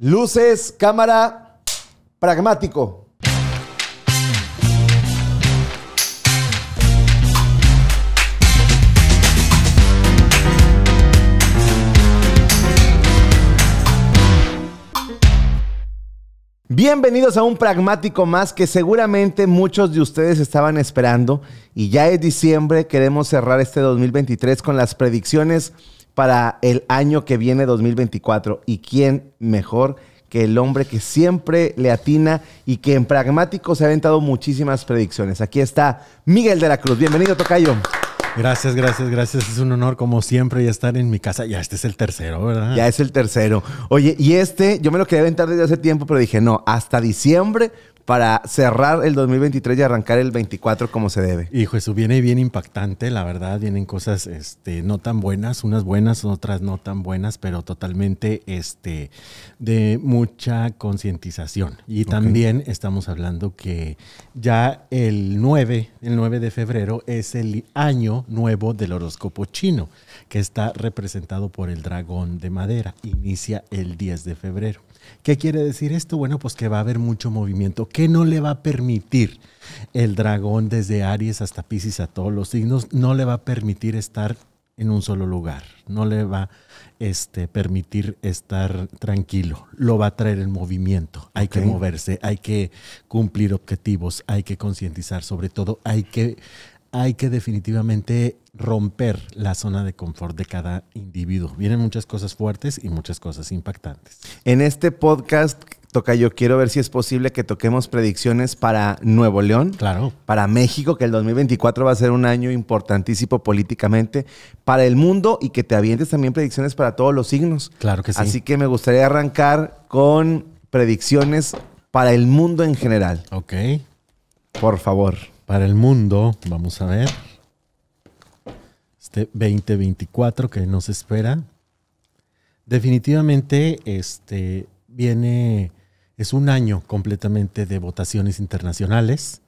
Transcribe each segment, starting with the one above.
Luces, cámara, pragmático. Bienvenidos a un pragmático más que seguramente muchos de ustedes estaban esperando y ya es diciembre, queremos cerrar este 2023 con las predicciones para el año que viene 2024. ¿Y quién mejor que el hombre que siempre le atina y que en pragmático se ha aventado muchísimas predicciones? Aquí está Miguel de la Cruz. Bienvenido, Tocayo. Gracias, gracias, gracias. Es un honor, como siempre, ya estar en mi casa. Ya este es el tercero, ¿verdad? Ya es el tercero. Oye, y este, yo me lo quería aventar desde hace tiempo, pero dije, no, hasta diciembre para cerrar el 2023 y arrancar el 24 como se debe. Hijo, eso viene bien impactante, la verdad, vienen cosas este, no tan buenas, unas buenas, otras no tan buenas, pero totalmente este, de mucha concientización. Y también estamos hablando que ya el 9, el 9 de febrero es el año nuevo del horóscopo chino, que está representado por el dragón de madera, inicia el 10 de febrero. ¿Qué quiere decir esto? Bueno, pues que va a haber mucho movimiento. ¿Qué no le va a permitir el dragón desde Aries hasta Pisces a todos los signos? No le va a permitir estar en un solo lugar. No le va a este, permitir estar tranquilo. Lo va a traer el movimiento. Hay que moverse, hay que cumplir objetivos, hay que concientizar sobre todo, hay que hay que definitivamente romper la zona de confort de cada individuo. Vienen muchas cosas fuertes y muchas cosas impactantes. En este podcast, toca yo quiero ver si es posible que toquemos predicciones para Nuevo León. Claro. Para México, que el 2024 va a ser un año importantísimo políticamente. Para el mundo y que te avientes también predicciones para todos los signos. Claro que sí. Así que me gustaría arrancar con predicciones para el mundo en general. Ok. Por favor para el mundo. Vamos a ver. Este 2024 que nos espera. Definitivamente, este viene, es un año completamente de votaciones internacionales.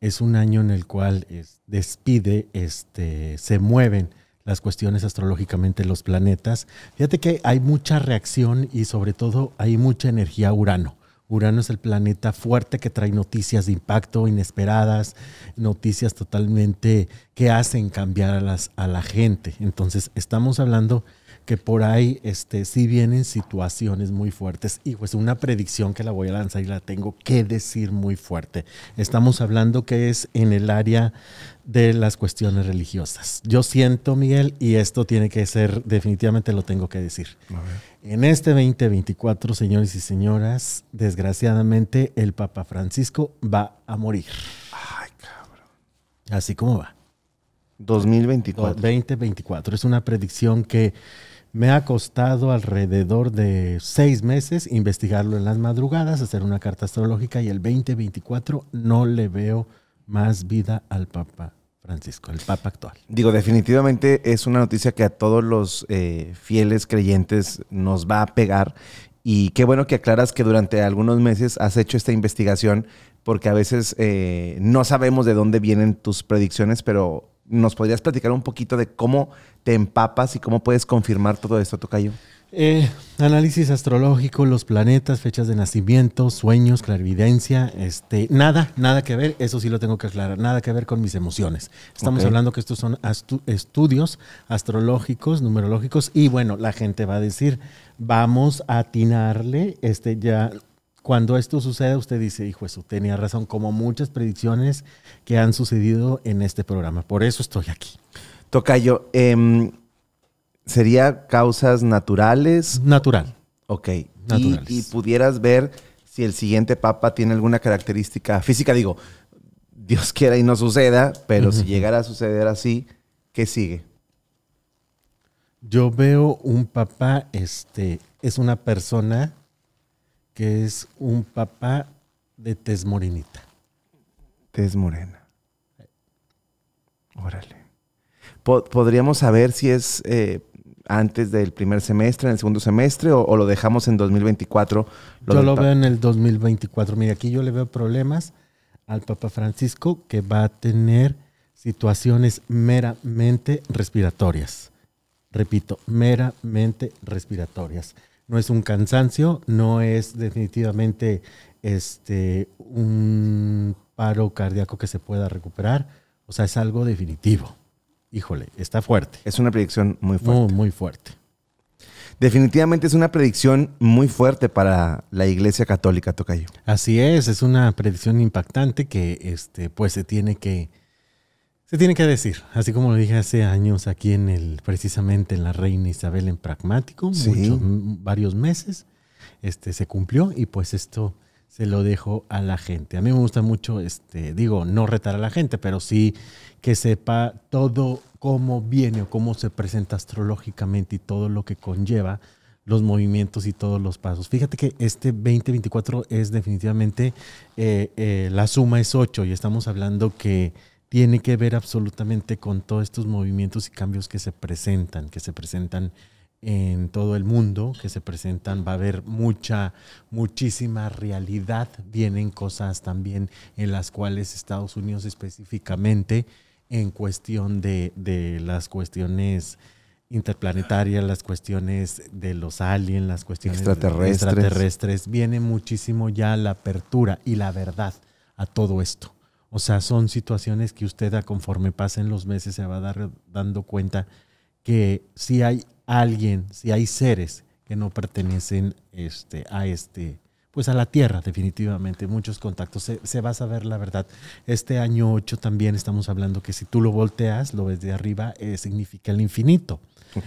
Es un año en el cual despide, este, se mueven las cuestiones astrológicamente los planetas. Fíjate que hay mucha reacción y sobre todo hay mucha energía urano. Urano es el planeta fuerte que trae noticias de impacto inesperadas, noticias totalmente que hacen cambiar a, las, a la gente. Entonces, estamos hablando que por ahí este, sí vienen situaciones muy fuertes. Y pues una predicción que la voy a lanzar y la tengo que decir muy fuerte. Estamos hablando que es en el área de las cuestiones religiosas. Yo siento, Miguel, y esto tiene que ser, definitivamente lo tengo que decir. En este 2024, señores y señoras, desgraciadamente el Papa Francisco va a morir. Ay, cabrón. Así como va. 2024. 2024. Es una predicción que me ha costado alrededor de seis meses investigarlo en las madrugadas, hacer una carta astrológica y el 2024 no le veo más vida al Papa Francisco, el Papa actual. Digo, definitivamente es una noticia que a todos los eh, fieles creyentes nos va a pegar. Y qué bueno que aclaras que durante algunos meses has hecho esta investigación, porque a veces eh, no sabemos de dónde vienen tus predicciones, pero ¿nos podrías platicar un poquito de cómo te empapas y cómo puedes confirmar todo esto, Tocayo? Eh, análisis astrológico, los planetas, fechas de nacimiento, sueños, clarividencia, este, nada, nada que ver, eso sí lo tengo que aclarar, nada que ver con mis emociones. Estamos hablando que estos son estudios astrológicos, numerológicos, y bueno, la gente va a decir, vamos a atinarle, este, ya cuando esto sucede, usted dice, hijo, eso tenía razón, como muchas predicciones que han sucedido en este programa. Por eso estoy aquí. Tocayo, eh, sería causas naturales. Natural. Ok. Y, pudieras ver si el siguiente papa tiene alguna característica física, digo, Dios quiera y no suceda, pero si llegara a suceder así, ¿qué sigue? Yo veo un papá, este, es una persona que es un papá de tez morenita. Tez morena. Órale. ¿Podríamos saber si es eh, antes del primer semestre, en el segundo semestre, o, lo dejamos en 2024? yo lo veo en el 2024. Mira, aquí yo le veo problemas al Papa Francisco que va a tener situaciones meramente respiratorias. Repito, meramente respiratorias. No es un cansancio, no es definitivamente este, un paro cardíaco que se pueda recuperar. O sea, es algo definitivo híjole, está fuerte. Es una predicción muy fuerte. Muy, fuerte. Definitivamente es una predicción muy fuerte para la Iglesia Católica, Tocayo. Así es, es una predicción impactante que este, pues se tiene que, se tiene que decir, así como lo dije hace años aquí en el, precisamente en la Reina Isabel en Pragmático, muchos, varios meses, este, se cumplió y pues esto se lo dejo a la gente. A mí me gusta mucho, este, digo, no retar a la gente, pero sí que sepa todo cómo viene o cómo se presenta astrológicamente y todo lo que conlleva los movimientos y todos los pasos. Fíjate que este 2024 es definitivamente, eh, eh, la suma es 8 y estamos hablando que tiene que ver absolutamente con todos estos movimientos y cambios que se presentan, que se presentan en todo el mundo que se presentan, va a haber mucha, muchísima realidad. Vienen cosas también en las cuales Estados Unidos específicamente en cuestión de, las cuestiones interplanetarias, las cuestiones de los aliens, las cuestiones extraterrestres. extraterrestres, viene muchísimo ya la apertura y la verdad a todo esto. O sea, son situaciones que usted a conforme pasen los meses se va a dar, dando cuenta que si hay alguien, si hay seres que no pertenecen este, a este, pues a la tierra, definitivamente, muchos contactos. Se, va a saber la verdad. Este año 8 también estamos hablando que si tú lo volteas, lo ves de arriba, eh, significa el infinito.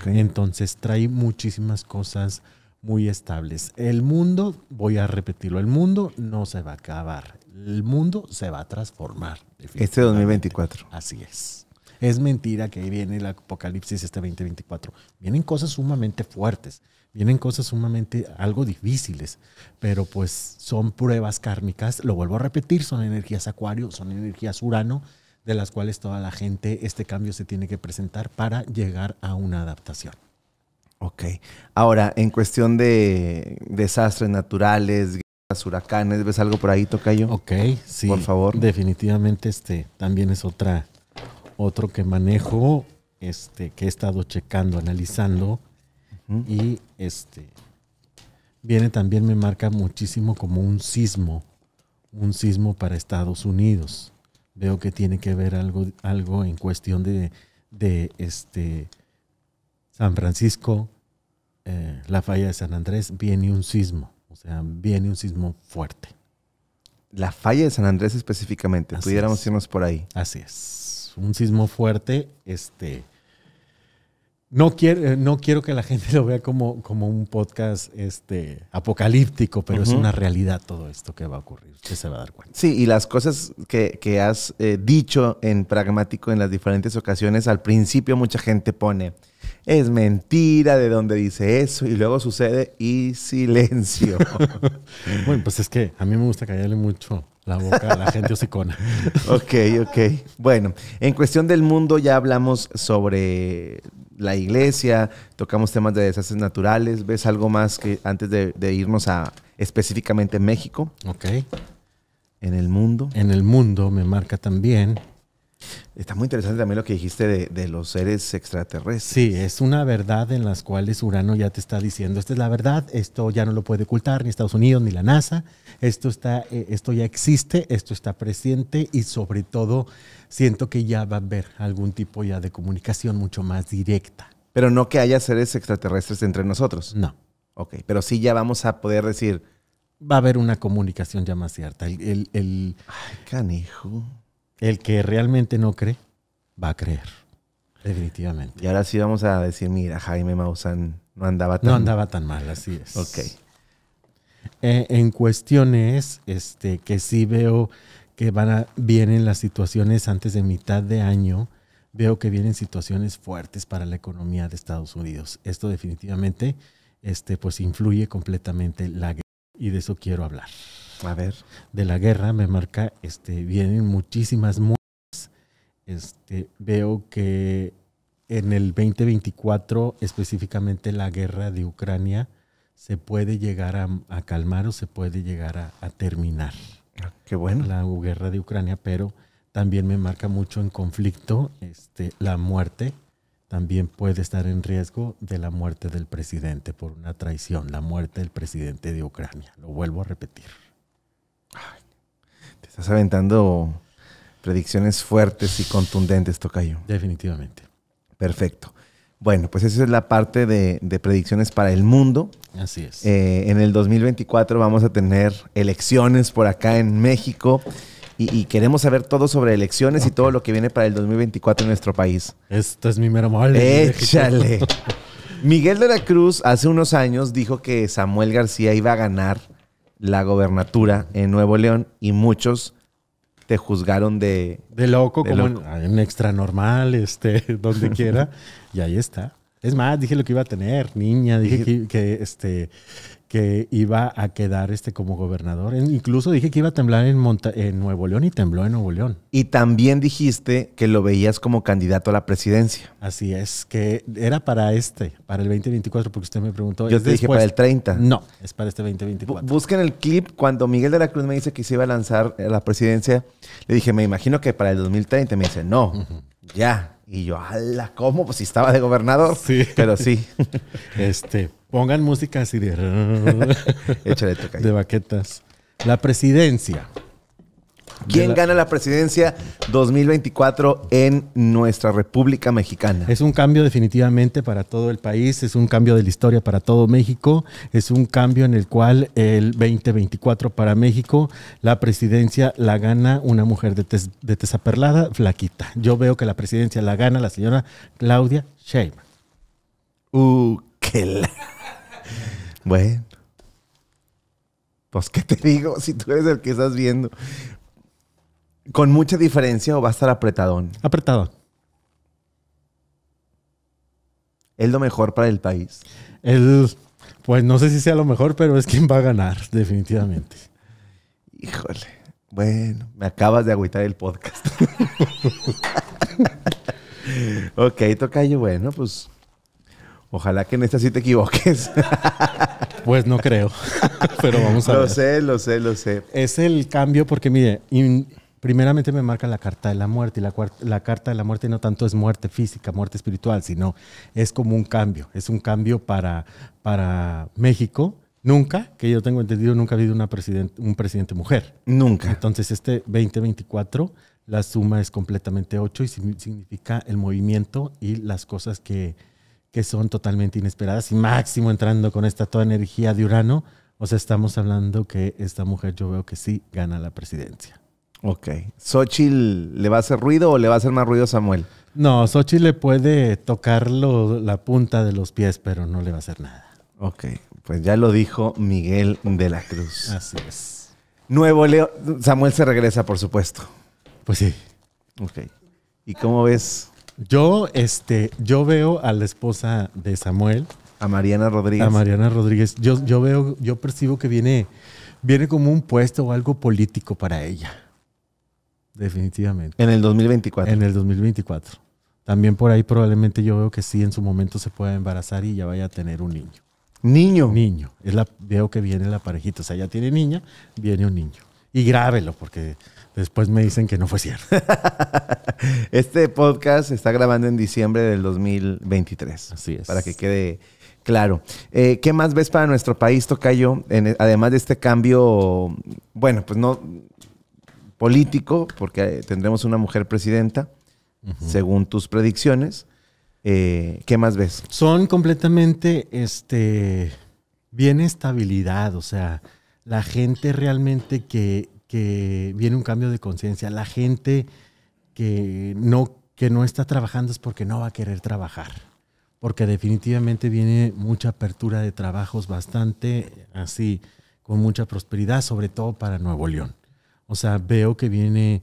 Entonces trae muchísimas cosas muy estables. El mundo, voy a repetirlo, el mundo no se va a acabar. El mundo se va a transformar. Este 2024. Así es es mentira que ahí viene el apocalipsis este 2024. Vienen cosas sumamente fuertes, vienen cosas sumamente algo difíciles, pero pues son pruebas kármicas, lo vuelvo a repetir, son energías acuario, son energías urano, de las cuales toda la gente, este cambio se tiene que presentar para llegar a una adaptación. Ok. Ahora, en cuestión de desastres naturales, guerras, huracanes, ¿ves algo por ahí, Tocayo? Ok, sí. Por favor. Definitivamente, este también es otra otro que manejo, este, que he estado checando, analizando, y este viene también, me marca muchísimo como un sismo, un sismo para Estados Unidos. Veo que tiene que ver algo, algo en cuestión de, este San Francisco, eh, la falla de San Andrés, viene un sismo, o sea, viene un sismo fuerte. La falla de San Andrés específicamente, pudiéramos irnos por ahí. Así es un sismo fuerte, este... No quiero, eh, no quiero que la gente lo vea como, como un podcast este, apocalíptico, pero es una realidad todo esto que va a ocurrir. Usted se va a dar cuenta. Sí, y las cosas que, has eh, dicho en Pragmático en las diferentes ocasiones, al principio mucha gente pone, es mentira, de dónde dice eso, y luego sucede y silencio. bueno, pues es que a mí me gusta callarle mucho la boca la gente hocicona. ok, ok. Bueno, en cuestión del mundo ya hablamos sobre la iglesia, tocamos temas de desastres naturales. ¿Ves algo más que antes de, de irnos a específicamente México? Ok. En el mundo. En el mundo me marca también Está muy interesante también lo que dijiste de, los seres extraterrestres. Sí, es una verdad en las cuales Urano ya te está diciendo, esta es la verdad, esto ya no lo puede ocultar ni Estados Unidos ni la NASA, esto, está, eh, esto ya existe, esto está presente y sobre todo siento que ya va a haber algún tipo ya de comunicación mucho más directa. Pero no que haya seres extraterrestres entre nosotros. No. Ok, pero sí ya vamos a poder decir... Va a haber una comunicación ya más cierta. El, el, el... Ay, canijo. El que realmente no cree, va a creer. Definitivamente. Y ahora sí vamos a decir, mira, Jaime Maussan no andaba tan mal. No andaba tan mal, así es. Ok. E, en cuestiones este, que sí veo que van a, vienen las situaciones antes de mitad de año, veo que vienen situaciones fuertes para la economía de Estados Unidos. Esto definitivamente este, pues influye completamente la guerra y de eso quiero hablar. A ver. de la guerra, me marca, este, vienen muchísimas muertes. Este, veo que en el 2024, específicamente la guerra de Ucrania, se puede llegar a, calmar o se puede llegar a, terminar. Ah, qué bueno. La guerra de Ucrania, pero también me marca mucho en conflicto este, la muerte. También puede estar en riesgo de la muerte del presidente por una traición, la muerte del presidente de Ucrania. Lo vuelvo a repetir. Estás aventando predicciones fuertes y contundentes, Tocayo. Definitivamente. Perfecto. Bueno, pues esa es la parte de, predicciones para el mundo. Así es. Eh, en el 2024 vamos a tener elecciones por acá en México y, queremos saber todo sobre elecciones y todo lo que viene para el 2024 en nuestro país. Esto es mi mero mole. Échale. Miguel de la Cruz hace unos años dijo que Samuel García iba a ganar la gobernatura en Nuevo León y muchos te juzgaron de... De loco, como En, extra normal, este, donde quiera. y ahí está. Es más, dije lo que iba a tener, niña, dije que, que este, que iba a quedar este como gobernador. Incluso dije que iba a temblar en, en Nuevo León y tembló en Nuevo León. Y también dijiste que lo veías como candidato a la presidencia. Así es, que era para este, para el 2024, porque usted me preguntó. Yo te dije para el 30. No, es para este 2024. busquen el clip cuando Miguel de la Cruz me dice que se iba a lanzar a la presidencia. Le dije, me imagino que para el 2030. Me dice, no, ya. Y yo, ala, ¿cómo? Pues si estaba de gobernador. Sí. Pero sí. este. Pongan música así de. Échale toca. De baquetas. La presidencia. ¿Quién gana la presidencia 2024 en nuestra República Mexicana? Es un cambio definitivamente para todo el país, es un cambio de la historia para todo México, es un cambio en el cual el 2024 para México, la presidencia la gana una mujer de, tes, flaquita. Yo veo que la presidencia la gana la señora Claudia Sheinbaum. Uh, qué la... Bueno. Pues, ¿qué te digo? Si tú eres el que estás viendo. ¿Con mucha diferencia o va a estar apretadón? Apretadón. ¿Es lo mejor para el país? pues no sé si sea lo mejor, pero es quien va a ganar, definitivamente. Híjole. Bueno, me acabas de agüitar el podcast. ok, tocayo, bueno, pues Ojalá que en esta sí te equivoques. pues no creo, pero vamos a ver. Lo sé, lo sé, lo sé. Es el cambio porque, mire, primeramente me marca la carta de la muerte y la, carta de la muerte no tanto es muerte física, muerte espiritual, sino es como un cambio, es un cambio para, para México. Nunca, que yo tengo entendido, nunca ha habido una un presidente mujer. Nunca. Entonces este 2024 la suma es completamente 8 y significa el movimiento y las cosas que que son totalmente inesperadas y máximo entrando con esta toda energía de Urano. O sea, estamos hablando que esta mujer yo veo que sí gana la presidencia. Ok. ¿Sochil le va a hacer ruido o le va a hacer más ruido a Samuel? No, Sochi le puede tocar la punta de los pies, pero no le va a hacer nada. Ok, pues ya lo dijo Miguel de la Cruz. Así es. Nuevo Leo. Samuel se regresa, por supuesto. Pues sí. Ok. ¿Y cómo ves yo, este, yo veo a la esposa de Samuel. A Mariana Rodríguez. A Mariana Rodríguez. Yo, yo veo, yo percibo que viene, viene como un puesto o algo político para ella. Definitivamente. En el 2024. En el 2024. También por ahí probablemente yo veo que sí, en su momento se pueda embarazar y ya vaya a tener un niño. Niño. Niño. Es la, veo que viene la parejita. O sea, ya tiene niña, viene un niño. Y grábelo, porque Después me dicen que no fue cierto. este podcast se está grabando en diciembre del 2023. Así es. Para que quede claro. Eh, ¿Qué más ves para nuestro país, Tocayo? En, e, además de este cambio, bueno, pues no político, porque tendremos una mujer presidenta, según tus predicciones. Eh, ¿Qué más ves? Son completamente este, bien estabilidad, o sea, la gente realmente que, que viene un cambio de conciencia. La gente que no, que no está trabajando es porque no va a querer trabajar, porque definitivamente viene mucha apertura de trabajos bastante así, con mucha prosperidad, sobre todo para Nuevo León. O sea, veo que viene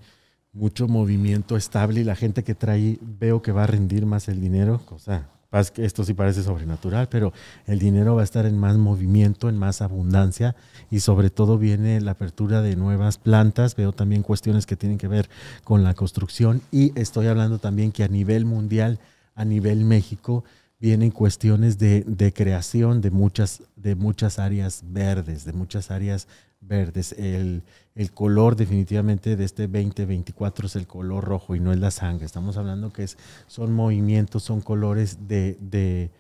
mucho movimiento estable y la gente que trae, veo que va a rendir más el dinero, cosa esto sí parece sobrenatural, pero el dinero va a estar en más movimiento, en más abundancia y sobre todo viene la apertura de nuevas plantas. Veo también cuestiones que tienen que ver con la construcción y estoy hablando también que a nivel mundial, a nivel México, vienen cuestiones de, creación de muchas, de muchas áreas verdes, de muchas áreas verdes. El, color definitivamente de este 2024 es el color rojo y no es la sangre. Estamos hablando que es, son movimientos, son colores de,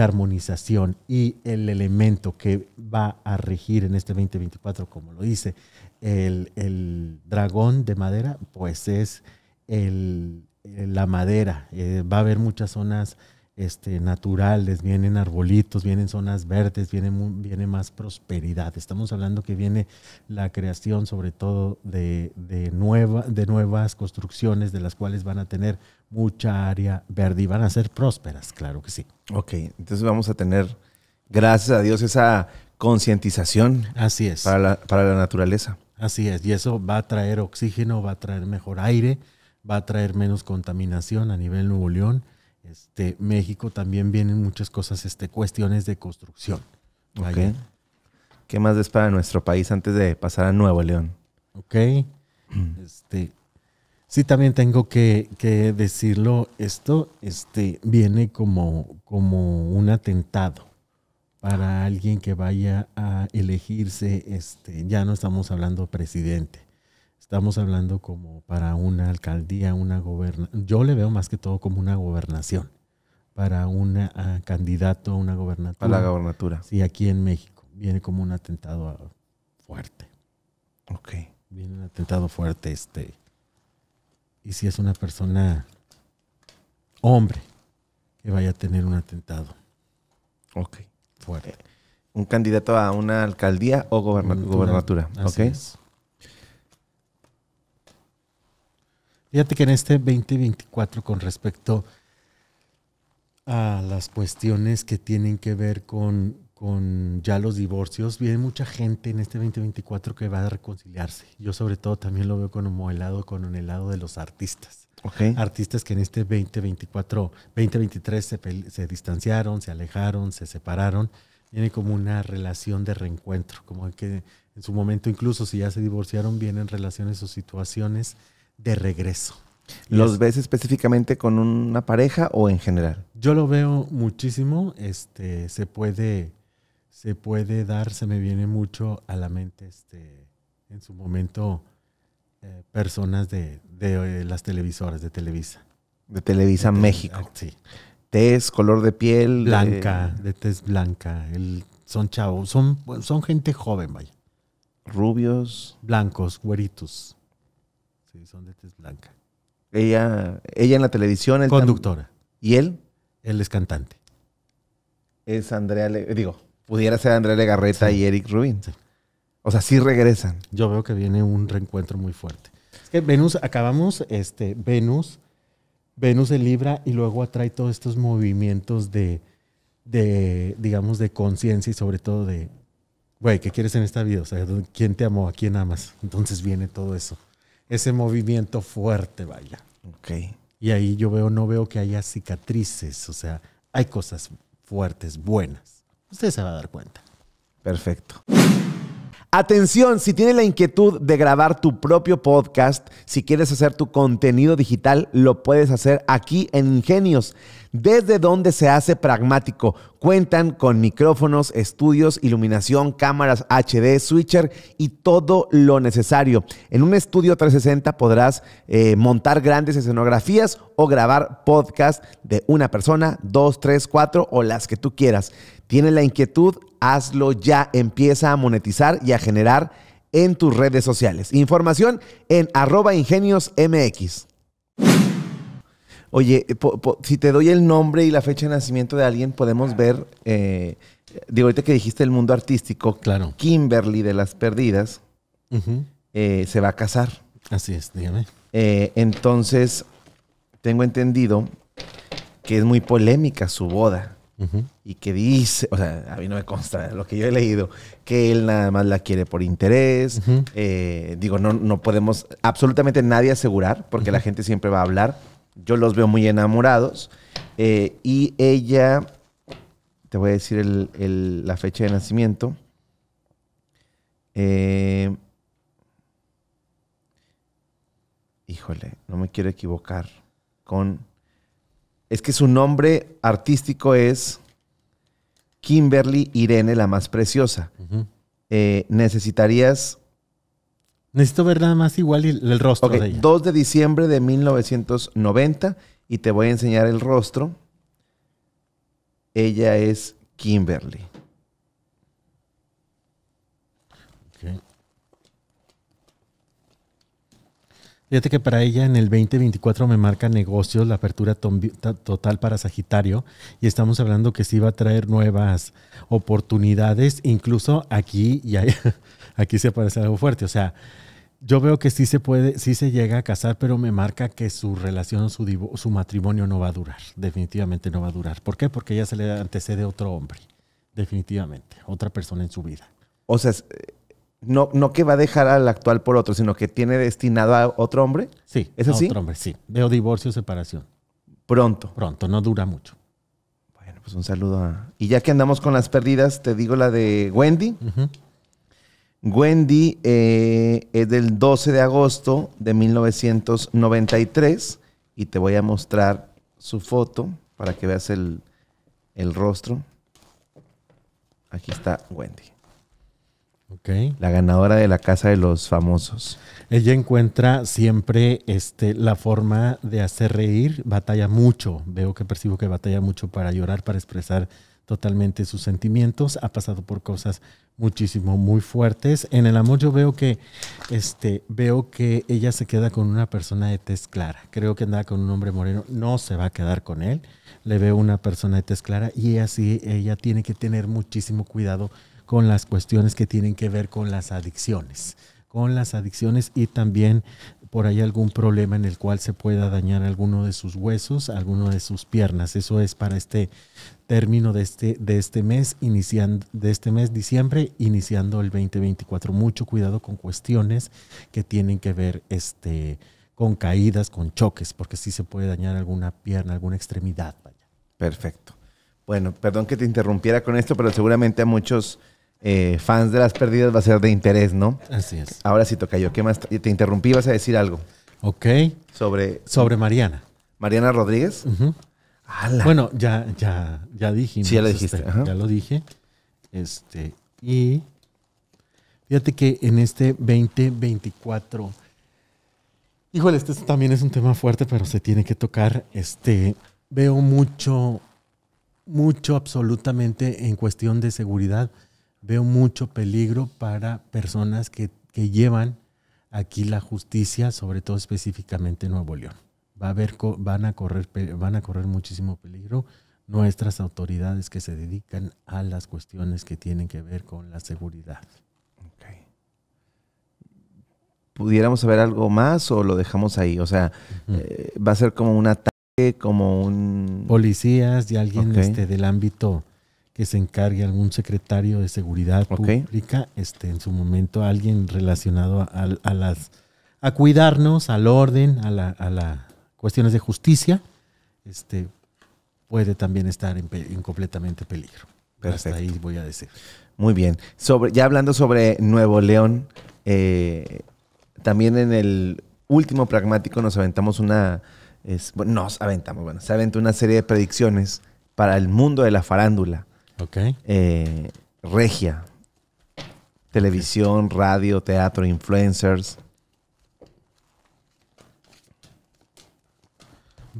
armonización y el elemento que va a regir en este 2024, como lo dice el, dragón de madera, pues es el, la madera. Eh, va a haber muchas zonas este, naturales, vienen arbolitos, vienen zonas verdes, viene, viene más prosperidad. Estamos hablando que viene la creación sobre todo de, de nuevas construcciones de las cuales van a tener mucha área verde y van a ser prósperas, claro que sí. Ok, entonces vamos a tener, gracias a Dios, esa concientización. Así es. Para la, para la naturaleza. Así es, y eso va a traer oxígeno, va a traer mejor aire, va a traer menos contaminación a nivel Nuevo León este, México también vienen muchas cosas, este, cuestiones de construcción. ¿Qué más es para nuestro país antes de pasar a Nuevo León? Ok. Mm. este, sí, también tengo que, que, decirlo. Esto este, viene como, como un atentado para alguien que vaya a elegirse. Este, ya no estamos hablando presidente. Estamos hablando como para una alcaldía, una gobernación. Yo le veo más que todo como una gobernación, para un ah, candidato a una gobernatura. Para la gobernatura. Sí, aquí en México. Viene como un atentado fuerte. Ok. Viene un atentado fuerte, este. Y si es una persona, hombre, que vaya a tener un atentado. Ok. Fuerte. Eh, un candidato a una alcaldía o gobernatura. Así Es. Fíjate que en este 2024 con respecto a las cuestiones que tienen que ver con, con ya los divorcios, viene mucha gente en este 2024 que va a reconciliarse. Yo sobre todo también lo veo como un lado, con un helado de los artistas. Artistas que en este 2024, 2023 se, se distanciaron, se alejaron, se separaron. Viene como una relación de reencuentro, como que en su momento incluso si ya se divorciaron, vienen relaciones o situaciones de regreso. ¿Los ves específicamente con una pareja o en general? Yo lo veo muchísimo. Este, se puede, se puede dar, se me viene mucho a la mente, este, en su momento, eh, personas de, eh, las televisoras, de Televisa. De Televisa México. Ah, sí. color de piel. Blanca, de, blanca. son chavos, son, son gente joven, vaya. Rubios. Blancos, güeritos blanca. Ella, ella en la televisión. Conductora. ¿Y él? Él es cantante. Es Andrea, Le digo, pudiera ser Andrea Legarreta y Eric Rubin. O sea, sí regresan. Yo veo que viene un reencuentro muy fuerte. Es que Venus, acabamos, este, Venus, Venus en Libra y luego atrae todos estos movimientos de, de digamos, de conciencia y sobre todo de, güey, ¿qué quieres en esta vida? O sea, ¿quién te amó? ¿A quién amas? Entonces viene todo eso ese movimiento fuerte, vaya. Ok. Y ahí yo veo, no veo que haya cicatrices, o sea, hay cosas fuertes, buenas. Usted se va a dar cuenta. Perfecto. Atención, si tienes la inquietud de grabar tu propio podcast, si quieres hacer tu contenido digital, lo puedes hacer aquí en Ingenios, desde donde se hace pragmático. Cuentan con micrófonos, estudios, iluminación, cámaras HD, switcher y todo lo necesario. En un estudio 360 podrás eh, montar grandes escenografías o grabar podcast de una persona, dos, tres, cuatro o las que tú quieras. ¿Tienes la inquietud? Hazlo ya. Empieza a monetizar y a generar en tus redes sociales. Información en arroba ingeniosmx. Oye, eh, si te doy el nombre y la fecha de nacimiento de alguien, podemos ver, eh, digo, ahorita que dijiste el mundo artístico, claro. Kimberly de las Perdidas eh, se va a casar. Así es, dígame. entonces, tengo entendido que es muy polémica su boda y que dice, o sea, a mí no me consta lo que yo he leído, que él nada más la quiere por interés. Eh, digo, no, no podemos absolutamente nadie asegurar, porque la gente siempre va a hablar. Yo los veo muy enamorados. Eh, y ella, te voy a decir la fecha de nacimiento. Eh, híjole, no me quiero equivocar con es que su nombre artístico es Kimberly Irene, la más preciosa. Eh, necesitarías. Necesito ver nada más igual el, rostro de ella. 2 de diciembre de 1990 y te voy a enseñar el rostro. Ella es Kimberly. Fíjate que para ella en el 2024 me marca negocios, la apertura total para Sagitario y estamos hablando que sí va a traer nuevas oportunidades, incluso aquí y aquí se aparece algo fuerte, o sea, yo veo que sí se puede, sí se llega a casar, pero me marca que su relación, su, su matrimonio no va a durar, definitivamente no va a durar. ¿Por qué? Porque ella se le antecede otro hombre, definitivamente, otra persona en su vida. O sea, no, no que va a dejar al actual por otro, sino que tiene destinado a otro hombre. Sí, es otro hombre, sí. Veo divorcio, separación. Pronto. Pronto, no dura mucho. Bueno, pues un saludo a... Y ya que andamos con las pérdidas, te digo la de Wendy. Wendy eh, es del 12 de agosto de 1993 y te voy a mostrar su foto para que veas el, el rostro. Aquí está Wendy. La ganadora de la Casa de los Famosos. Ella encuentra siempre este, la forma de hacer reír, batalla mucho, veo que percibo que batalla mucho para llorar, para expresar totalmente sus sentimientos, ha pasado por cosas muchísimo muy fuertes. En el amor yo veo que este veo que ella se queda con una persona de tez clara. Creo que andaba con un hombre moreno, no se va a quedar con él. Le veo una persona de tez clara y así ella tiene que tener muchísimo cuidado con las cuestiones que tienen que ver con las adicciones, con las adicciones y también por ahí algún problema en el cual se pueda dañar alguno de sus huesos, alguno de sus piernas. Eso es para este término de este, de este mes, iniciando, de este mes diciembre, iniciando el 2024. Mucho cuidado con cuestiones que tienen que ver este, con caídas, con choques, porque sí se puede dañar alguna pierna, alguna extremidad. Perfecto. Bueno, perdón que te interrumpiera con esto, pero seguramente a muchos eh, fans de las pérdidas va a ser de interés, ¿no? Así es. Ahora sí, toca yo ¿qué más? Te interrumpí, vas a decir algo. Ok. Sobre. Sobre Mariana. Mariana Rodríguez. Bueno, ya, ya, ya dije. Sí, ya lo dijiste. Este, ya lo dije. Este, y fíjate que en este 2024. Híjole, este también es un tema fuerte, pero se tiene que tocar. Este, veo mucho, mucho absolutamente en cuestión de seguridad veo mucho peligro para personas que, llevan aquí la justicia, sobre todo específicamente Nuevo León. Va a haber, van, a correr, van a correr muchísimo peligro nuestras autoridades que se dedican a las cuestiones que tienen que ver con la seguridad. ¿Pudiéramos saber algo más o lo dejamos ahí? O sea, eh, va a ser como un ataque, como un... Policías y alguien este, del ámbito que se encargue algún secretario de seguridad pública, este, en su momento alguien relacionado a, las a cuidarnos, al orden, a la, a cuestiones de justicia, este, puede también estar en, completamente peligro. Pero Hasta ahí voy a decir. Muy bien. Sobre, ya hablando sobre Nuevo León, eh, también en el último pragmático nos aventamos una. bueno, nos aventamos, bueno, se aventó una serie de predicciones para el mundo de la farándula. Eh, regia. Televisión, radio, teatro, influencers.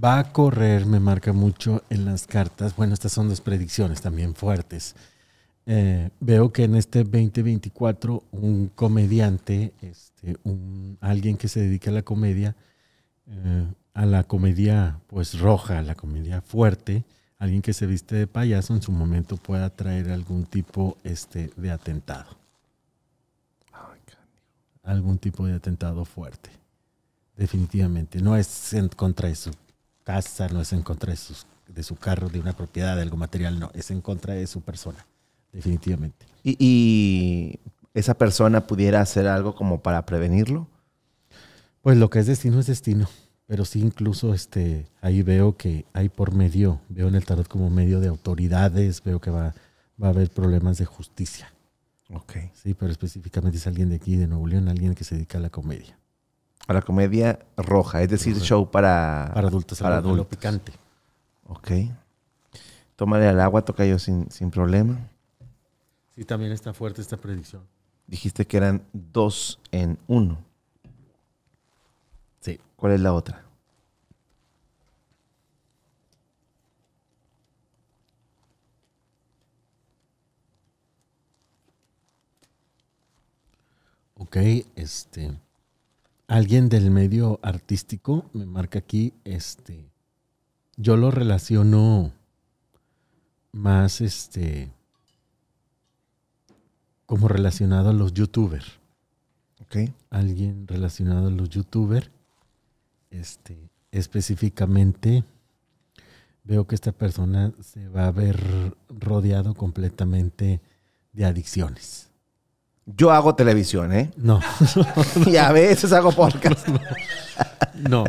Va a correr, me marca mucho en las cartas. Bueno, estas son dos predicciones también fuertes. Eh, veo que en este 2024 un comediante, este, un, alguien que se dedica a la comedia, eh, a la comedia pues roja, a la comedia fuerte, alguien que se viste de payaso en su momento pueda traer algún tipo este, de atentado. Algún tipo de atentado fuerte. Definitivamente. No es en contra de su casa, no es en contra de, sus, de su carro, de una propiedad, de algo material, no. Es en contra de su persona. Definitivamente. y esa persona pudiera hacer algo como para prevenirlo? Pues lo que es destino es destino. Pero sí, incluso este, ahí veo que hay por medio, veo en el tarot como medio de autoridades, veo que va, va a haber problemas de justicia. Ok. Sí, pero específicamente es alguien de aquí, de Nuevo León, alguien que se dedica a la comedia. A la comedia roja, es decir, show para, para adultos, para adultos. picante. Ok. Tómale al agua, toca yo sin, sin problema. Sí, también está fuerte esta predicción. Dijiste que eran dos en uno. ¿Cuál es la otra? Ok, este. Alguien del medio artístico me marca aquí, este. Yo lo relaciono más, este. Como relacionado a los youtubers. Ok. Alguien relacionado a los youtubers este, específicamente, veo que esta persona se va a ver rodeado completamente de adicciones. Yo hago televisión, ¿eh? No. y a veces hago podcast. No.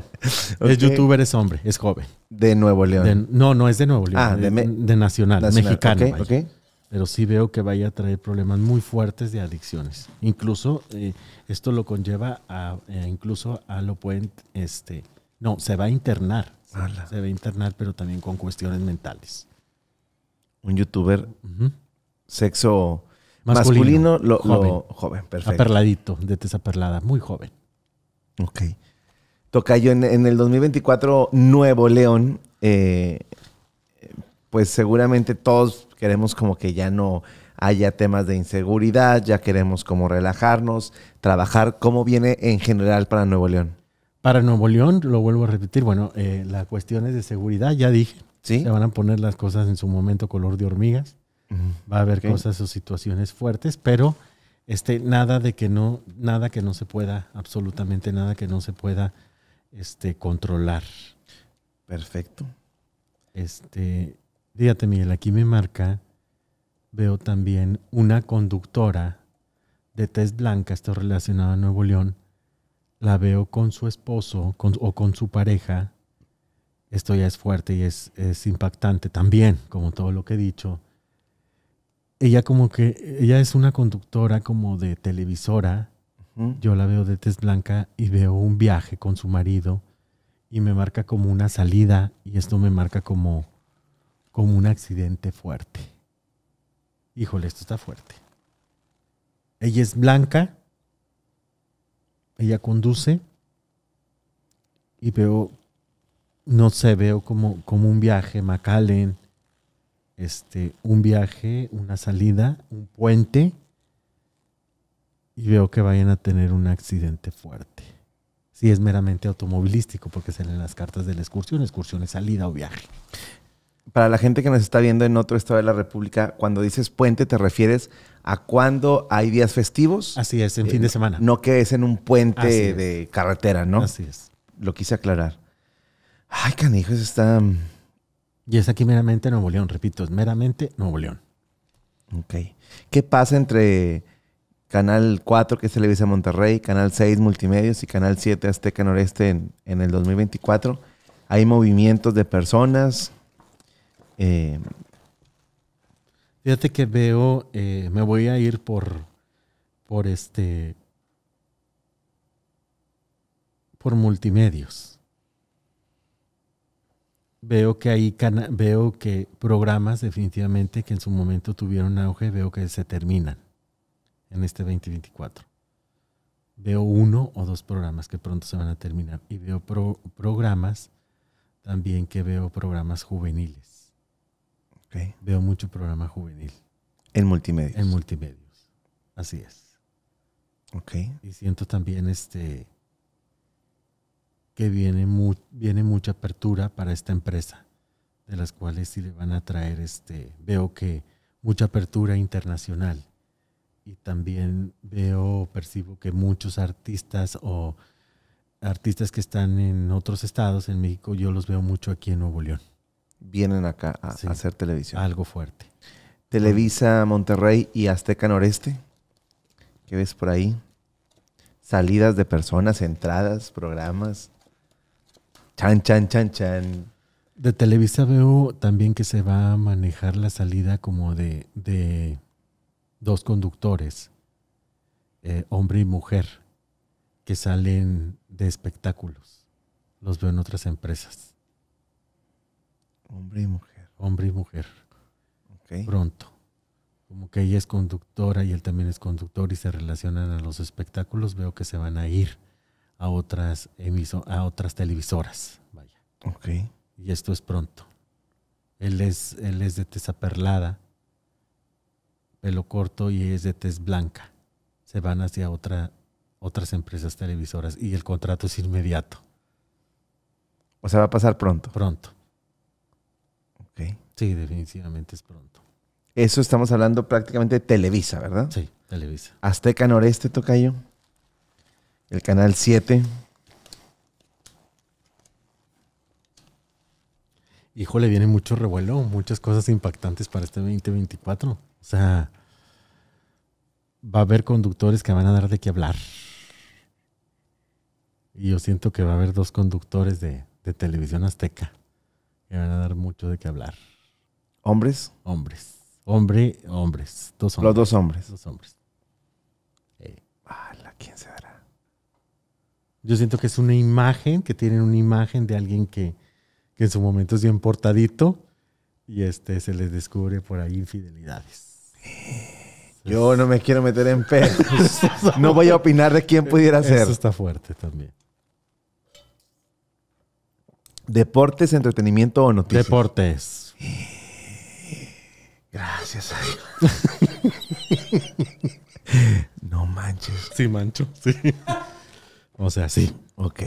El Es youtuber, es hombre, es joven. De Nuevo León. no, no es de Nuevo León. Ah, de, nacional, mexicano. okay pero sí veo que vaya a traer problemas muy fuertes de adicciones. Incluso eh, esto lo conlleva a, eh, incluso a lo pueden, este, no, se va a internar, se va a internar, pero también con cuestiones mentales. Un youtuber, sexo masculino, joven. joven, perfecto. Aperladito, de tesa perlada, muy joven. Ok. Toca en, en el 2024, Nuevo León, eh, pues seguramente todos queremos como que ya no haya temas de inseguridad, ya queremos como relajarnos, trabajar. ¿Cómo viene en general para Nuevo León? Para Nuevo León, lo vuelvo a repetir, bueno, eh, las cuestiones de seguridad, ya dije, ¿Sí? se van a poner las cosas en su momento color de hormigas, va a haber cosas o situaciones fuertes, pero este, nada de que no, nada que no se pueda, absolutamente nada que no se pueda este, controlar. Perfecto. Este, Fíjate, Miguel, aquí me marca, veo también una conductora de tez blanca, está relacionada a Nuevo León, la veo con su esposo o con su pareja, esto ya es fuerte y es, impactante también, como todo lo que he dicho. Ella como que, ella es una conductora como de televisora, yo la veo de tez blanca y veo un viaje con su marido y me marca como una salida y esto me marca como como un accidente fuerte. Híjole, esto está fuerte. Ella es blanca, ella conduce y veo, no sé, veo como, un viaje, Macallen, este, un viaje, una salida, un puente y veo que vayan a tener un accidente fuerte. Si es meramente automovilístico, porque salen las cartas de la excursión, excursión es salida o viaje para la gente que nos está viendo en otro estado de la República, cuando dices puente te refieres a cuando hay días festivos. Así es, en eh, fin de semana. No que es en un puente de carretera, ¿no? Así es. Lo quise aclarar. Ay, canijos, está... Mm. Y es aquí meramente Nuevo León, repito, es meramente Nuevo León. Ok. ¿Qué pasa entre Canal 4, que es Televisa Monterrey, Canal 6 Multimedios y Canal 7 Azteca Noreste en, en el 2024? Hay movimientos de personas, eh, fíjate que veo, eh, me voy a ir por, por este, por multimedios. Veo que hay veo que programas definitivamente que en su momento tuvieron auge, veo que se terminan en este 2024. Veo uno o dos programas que pronto se van a terminar y veo programas también que veo programas juveniles Veo mucho programa juvenil. En multimedia? En multimedia, Así es. Ok. Y siento también este que viene, viene mucha apertura para esta empresa, de las cuales sí le van a traer este, veo que mucha apertura internacional. Y también veo, percibo que muchos artistas o artistas que están en otros estados en México, yo los veo mucho aquí en Nuevo León vienen acá a, hacer televisión. Algo fuerte. Televisa Monterrey y Azteca Noreste. ¿Qué ves por ahí? Salidas de personas, entradas, programas. Chan, chan, chan, chan. De Televisa veo también que se va a manejar la salida como de, dos conductores, eh, hombre y mujer, que salen de espectáculos. Los veo en otras empresas. Hombre y mujer. Hombre y mujer. Okay. Pronto. Como que ella es conductora y él también es conductor y se relacionan a los espectáculos, veo que se van a ir a otras emiso a otras televisoras. Vaya. Ok. Y esto es pronto. Él es, él es de tez perlada, pelo corto y es de tez blanca. Se van hacia otra, otras empresas televisoras y el contrato es inmediato. O sea, va a pasar pronto. Pronto. Sí, definitivamente es pronto. Eso estamos hablando prácticamente de Televisa, ¿verdad? Sí, Televisa. Azteca Noreste, Tocayo. El canal 7. Híjole, viene mucho revuelo, muchas cosas impactantes para este 2024. O sea, va a haber conductores que van a dar de qué hablar. Y yo siento que va a haber dos conductores de, de televisión azteca. Me van a dar mucho de qué hablar. ¿Hombres? Hombres. Hombre, hombres. Dos hombres. Los dos hombres. Dos hombres. Eh. ¿quién se dará? Yo siento que es una imagen, que tienen una imagen de alguien que, en su momento es bien portadito y este se les descubre por ahí infidelidades. Eh, yo no me quiero meter en pedos. no voy a opinar de quién pudiera ser. Eso está fuerte también. Deportes, entretenimiento o noticias. Deportes. Gracias no manches. Sí, mancho. O sea, sí. Ok.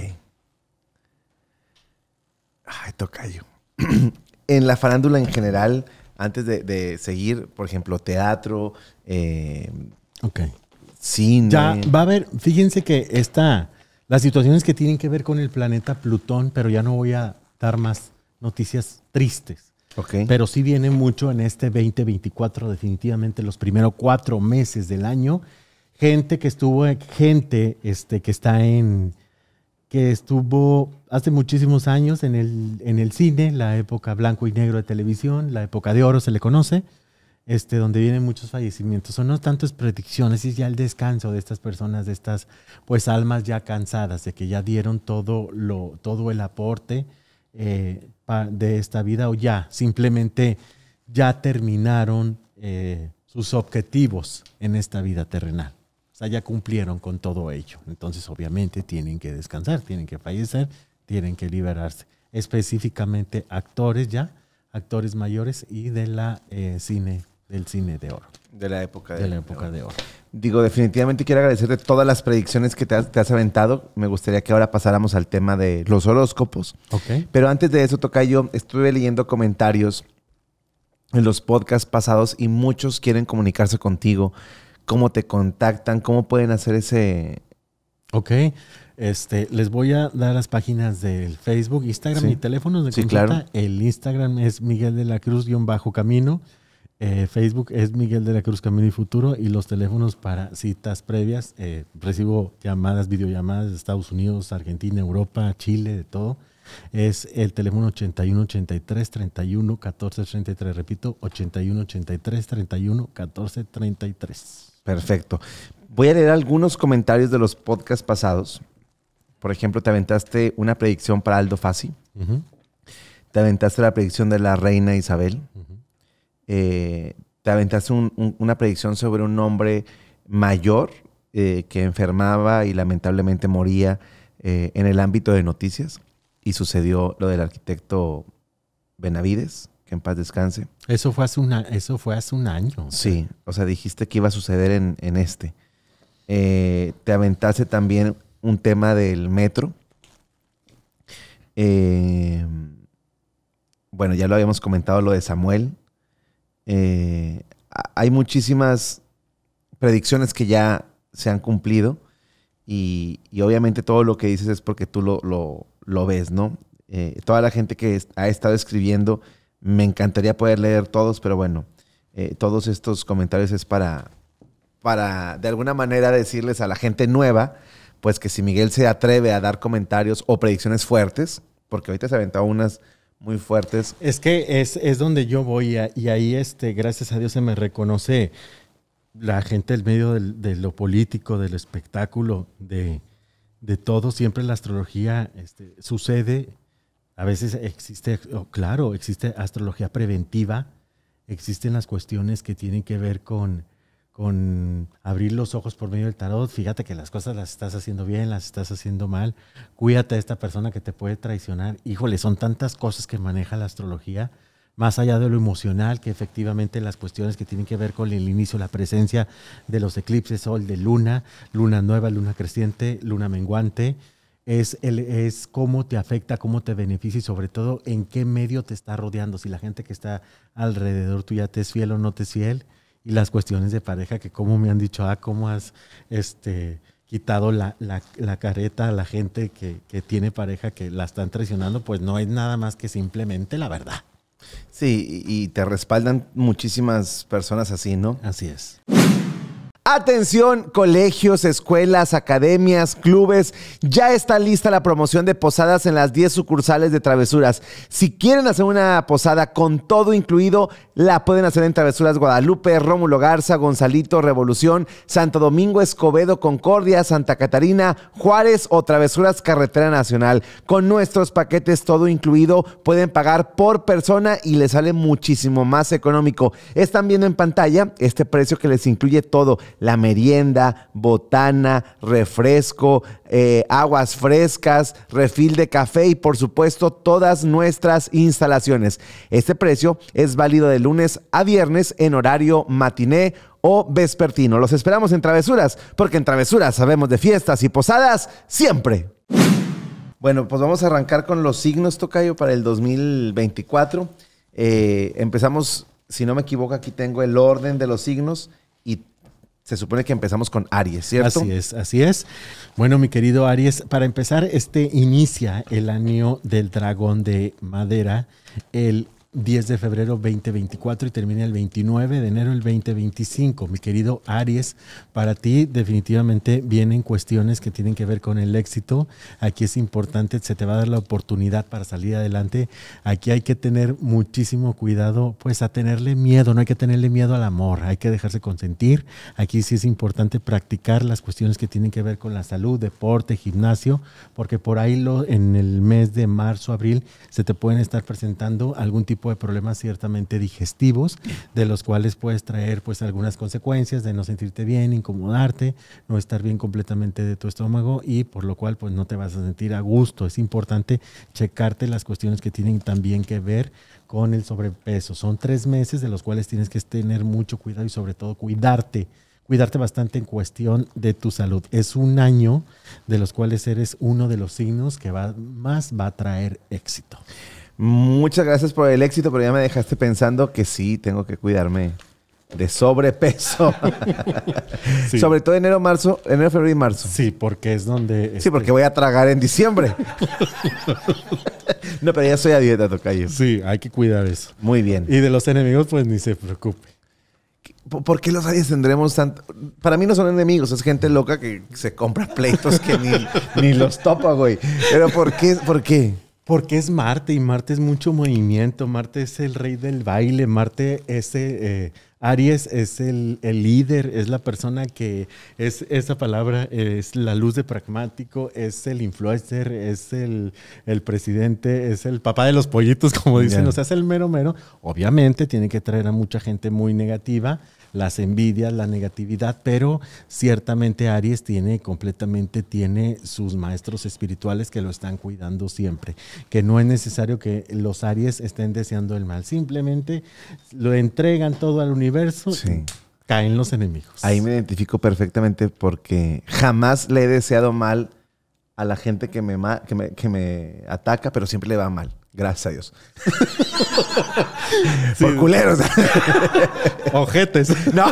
Ay, yo. en la farándula en general, antes de, seguir, por ejemplo, teatro, eh, Ok. cine. Ya va a haber, fíjense que esta las situaciones que tienen que ver con el planeta Plutón, pero ya no voy a dar más noticias tristes. Okay. Pero sí viene mucho en este 2024, definitivamente los primeros cuatro meses del año. Gente que estuvo, gente este, que está en, que estuvo hace muchísimos años en el, en el cine, la época blanco y negro de televisión, la época de oro se le conoce este, donde vienen muchos fallecimientos. Son no tantas predicciones, es ya el descanso de estas personas, de estas pues almas ya cansadas, de que ya dieron todo, lo, todo el aporte eh, de esta vida o ya simplemente ya terminaron eh, sus objetivos en esta vida terrenal. O sea, ya cumplieron con todo ello. Entonces, obviamente, tienen que descansar, tienen que fallecer, tienen que liberarse. Específicamente actores ya, actores mayores y de la eh, cine del cine de oro. De la época de, la época de oro. Digo, definitivamente quiero agradecerte todas las predicciones que te has, aventado. Me gustaría que ahora pasáramos al tema de los horóscopos. Okay. Pero antes de eso, toca yo, estuve leyendo comentarios en los podcasts pasados y muchos quieren comunicarse contigo. ¿Cómo te contactan? ¿Cómo pueden hacer ese...? Ok, este, les voy a dar las páginas del Facebook, Instagram y teléfonos de sí, El Instagram es Miguel de la Cruz-Camino. Eh, Facebook es Miguel de la Cruz Camino y Futuro y los teléfonos para citas previas. Eh, recibo llamadas, videollamadas de Estados Unidos, Argentina, Europa, Chile, de todo. Es el teléfono 8183 Repito, 81 83 31 33. Perfecto. Voy a leer algunos comentarios de los podcasts pasados. Por ejemplo, te aventaste una predicción para Aldo Fasi Te aventaste la predicción de la reina Isabel. Eh, te aventaste una predicción sobre un hombre mayor eh, que enfermaba y lamentablemente moría eh, en el ámbito de noticias y sucedió lo del arquitecto Benavides, que en paz descanse. Eso fue hace, una, eso fue hace un año. Sí, o sea, dijiste que iba a suceder en, este. te aventaste también un tema del metro. bueno, ya lo habíamos comentado lo de Samuel, eh, hay muchísimas predicciones que ya se han cumplido y, obviamente todo lo que dices es porque tú lo, ves, ¿no? Eh, toda la gente que ha estado escribiendo, me encantaría poder leer todos, pero bueno, eh, todos estos comentarios es para, para de alguna manera decirles a la gente nueva, pues que si Miguel se atreve a dar comentarios o predicciones fuertes, porque ahorita se aventado unas muy fuertes. Es que es, es donde yo voy y ahí, este, gracias a Dios, se me reconoce la gente del medio de lo político, del espectáculo, de, todo. Siempre la astrología este, sucede. A veces existe, claro, existe astrología preventiva, existen las cuestiones que tienen que ver con con abrir los ojos por medio del tarot, fíjate que las cosas las estás haciendo bien, las estás haciendo mal, cuídate de esta persona que te puede traicionar. Híjole, son tantas cosas que maneja la astrología, más allá de lo emocional, que efectivamente las cuestiones que tienen que ver con el inicio, la presencia de los eclipses, sol, de luna, luna nueva, luna creciente, luna menguante, es, el, es cómo te afecta, cómo te beneficia y sobre todo en qué medio te está rodeando, si la gente que está alrededor tuya te es fiel o no te es fiel y las cuestiones de pareja que como me han dicho, ah, cómo has este, quitado la, la, careta a la gente que, que, tiene pareja, que la están traicionando, pues no es nada más que simplemente la verdad. Sí, y te respaldan muchísimas personas así, ¿no? Así es. Atención, colegios, escuelas, academias, clubes. Ya está lista la promoción de posadas en las 10 sucursales de Travesuras. Si quieren hacer una posada con todo incluido, la pueden hacer en Travesuras Guadalupe, Rómulo Garza, Gonzalito, Revolución, Santo Domingo, Escobedo, Concordia, Santa Catarina, Juárez o Travesuras Carretera Nacional. Con nuestros paquetes todo incluido, pueden pagar por persona y les sale muchísimo más económico. Están viendo en pantalla este precio que les incluye todo la merienda, botana, refresco, eh, aguas frescas, refil de café y por supuesto todas nuestras instalaciones. Este precio es válido de lunes a viernes en horario matiné o vespertino. Los esperamos en Travesuras, porque en Travesuras sabemos de fiestas y posadas siempre. Bueno, pues vamos a arrancar con los signos, Tocayo, para el 2024. Eh, empezamos, si no me equivoco, aquí tengo el orden de los signos. Se supone que empezamos con Aries, ¿cierto? Así es, así es. Bueno, mi querido Aries, para empezar, este inicia el año del dragón de madera el 10 de febrero 2024 y termina el 29 de enero del 2025. Mi querido Aries, para ti definitivamente vienen cuestiones que tienen que ver con el éxito. Aquí es importante, se te va a dar la oportunidad para salir adelante. Aquí hay que tener muchísimo cuidado, pues a tenerle miedo, no hay que tenerle miedo al amor, hay que dejarse consentir. Aquí sí es importante practicar las cuestiones que tienen que ver con la salud, deporte, gimnasio, porque por ahí lo, en el mes de marzo, abril, se te pueden estar presentando algún tipo de problemas ciertamente digestivos, de los cuales puedes traer pues algunas consecuencias de no sentirte bien, incomodarte, no estar bien completamente de tu estómago y por lo cual pues no te vas a sentir a gusto. Es importante checarte las cuestiones que tienen también que ver con el sobrepeso. Son tres meses de los cuales tienes que tener mucho cuidado y sobre todo cuidarte cuidarte bastante en cuestión de tu salud. Es un año de los cuales eres uno de los signos que más va a traer éxito. Muchas gracias por el éxito, pero ya me dejaste pensando que sí, tengo que cuidarme de sobrepeso. Sobre todo enero, marzo, enero, febrero y marzo. Sí, porque es donde. Sí, porque este voy a tragar en diciembre. no, pero ya soy a dieta, tocayo. Sí, hay que cuidar eso. Muy bien. Y de los enemigos, pues ni se preocupe. ¿Por qué los aries tendremos tanto? Para mí no son enemigos, es gente loca que se compra pleitos que ni, ni los topa, güey. Pero ¿por qué? ¿Por qué? Porque es Marte y Marte es mucho movimiento, Marte es el rey del baile, Marte es, eh, eh, Aries es el, líder, es la persona que es, esa palabra es la luz de pragmático, es el influencer, es el, presidente, es el papá de los pollitos, como dicen, o sea, es el mero mero. Obviamente tiene que traer a mucha gente muy negativa, las envidias, la negatividad, pero ciertamente Aries tiene completamente, tiene sus maestros espirituales que lo están cuidando siempre, que no es necesario que los Aries estén deseando el mal, simplemente lo entregan todo al universo. y Caen los enemigos. Ahí me identifico perfectamente porque jamás le he deseado mal a la gente que me, que me, que me ataca, pero siempre le va mal. Gracias a Dios. Por culeros. Ojetes. No.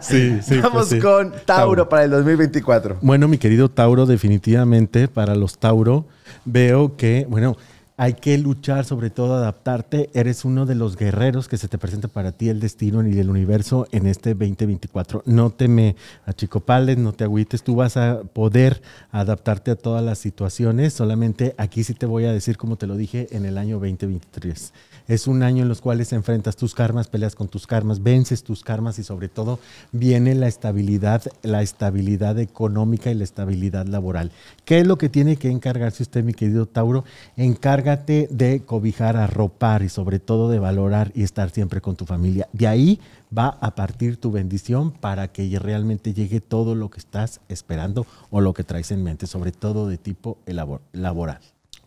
Sí, sí. Pues Vamos con Tauro, Tauro, para el 2024. Bueno, mi querido Tauro, definitivamente para los Tauro veo que, bueno, hay que luchar, sobre todo adaptarte. Eres uno de los guerreros que se te presenta para ti el destino y el universo en este 2024. No te me achicopales, no te agüites, tú vas a poder adaptarte a todas las situaciones. Solamente aquí sí te voy a decir, como te lo dije, en el año 2023. Es un año en los cuales enfrentas tus karmas, peleas con tus karmas, vences tus karmas y sobre todo viene la estabilidad, la estabilidad económica y la estabilidad laboral. ¿Qué es lo que tiene que encargarse usted, mi querido Tauro? Encárgate de cobijar, arropar y sobre todo de valorar y estar siempre con tu familia. De ahí va a partir tu bendición para que realmente llegue todo lo que estás esperando o lo que traes en mente, sobre todo de tipo laboral.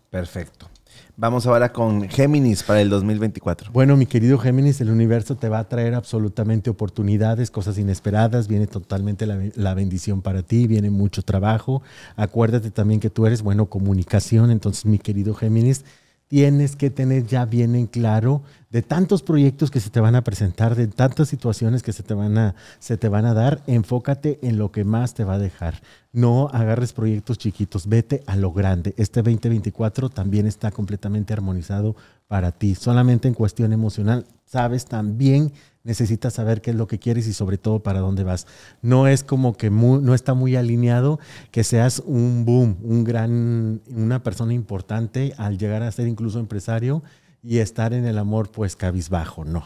Perfecto. Vamos ahora con Géminis para el 2024. Bueno, mi querido Géminis, el universo te va a traer absolutamente oportunidades, cosas inesperadas, viene totalmente la, bendición para ti, viene mucho trabajo. Acuérdate también que tú eres bueno comunicación, entonces mi querido Géminis, tienes que tener ya bien en claro de tantos proyectos que se te van a presentar, de tantas situaciones que se te van a, se te van a dar, enfócate en lo que más te va a dejar. No agarres proyectos chiquitos, vete a lo grande. Este 2024 también está completamente armonizado para ti, solamente en cuestión emocional. Sabes también necesitas saber qué es lo que quieres y sobre todo para dónde vas. No es como que no está muy alineado que seas un boom, un gran, una persona importante al llegar a ser incluso empresario y estar en el amor pues cabizbajo, no.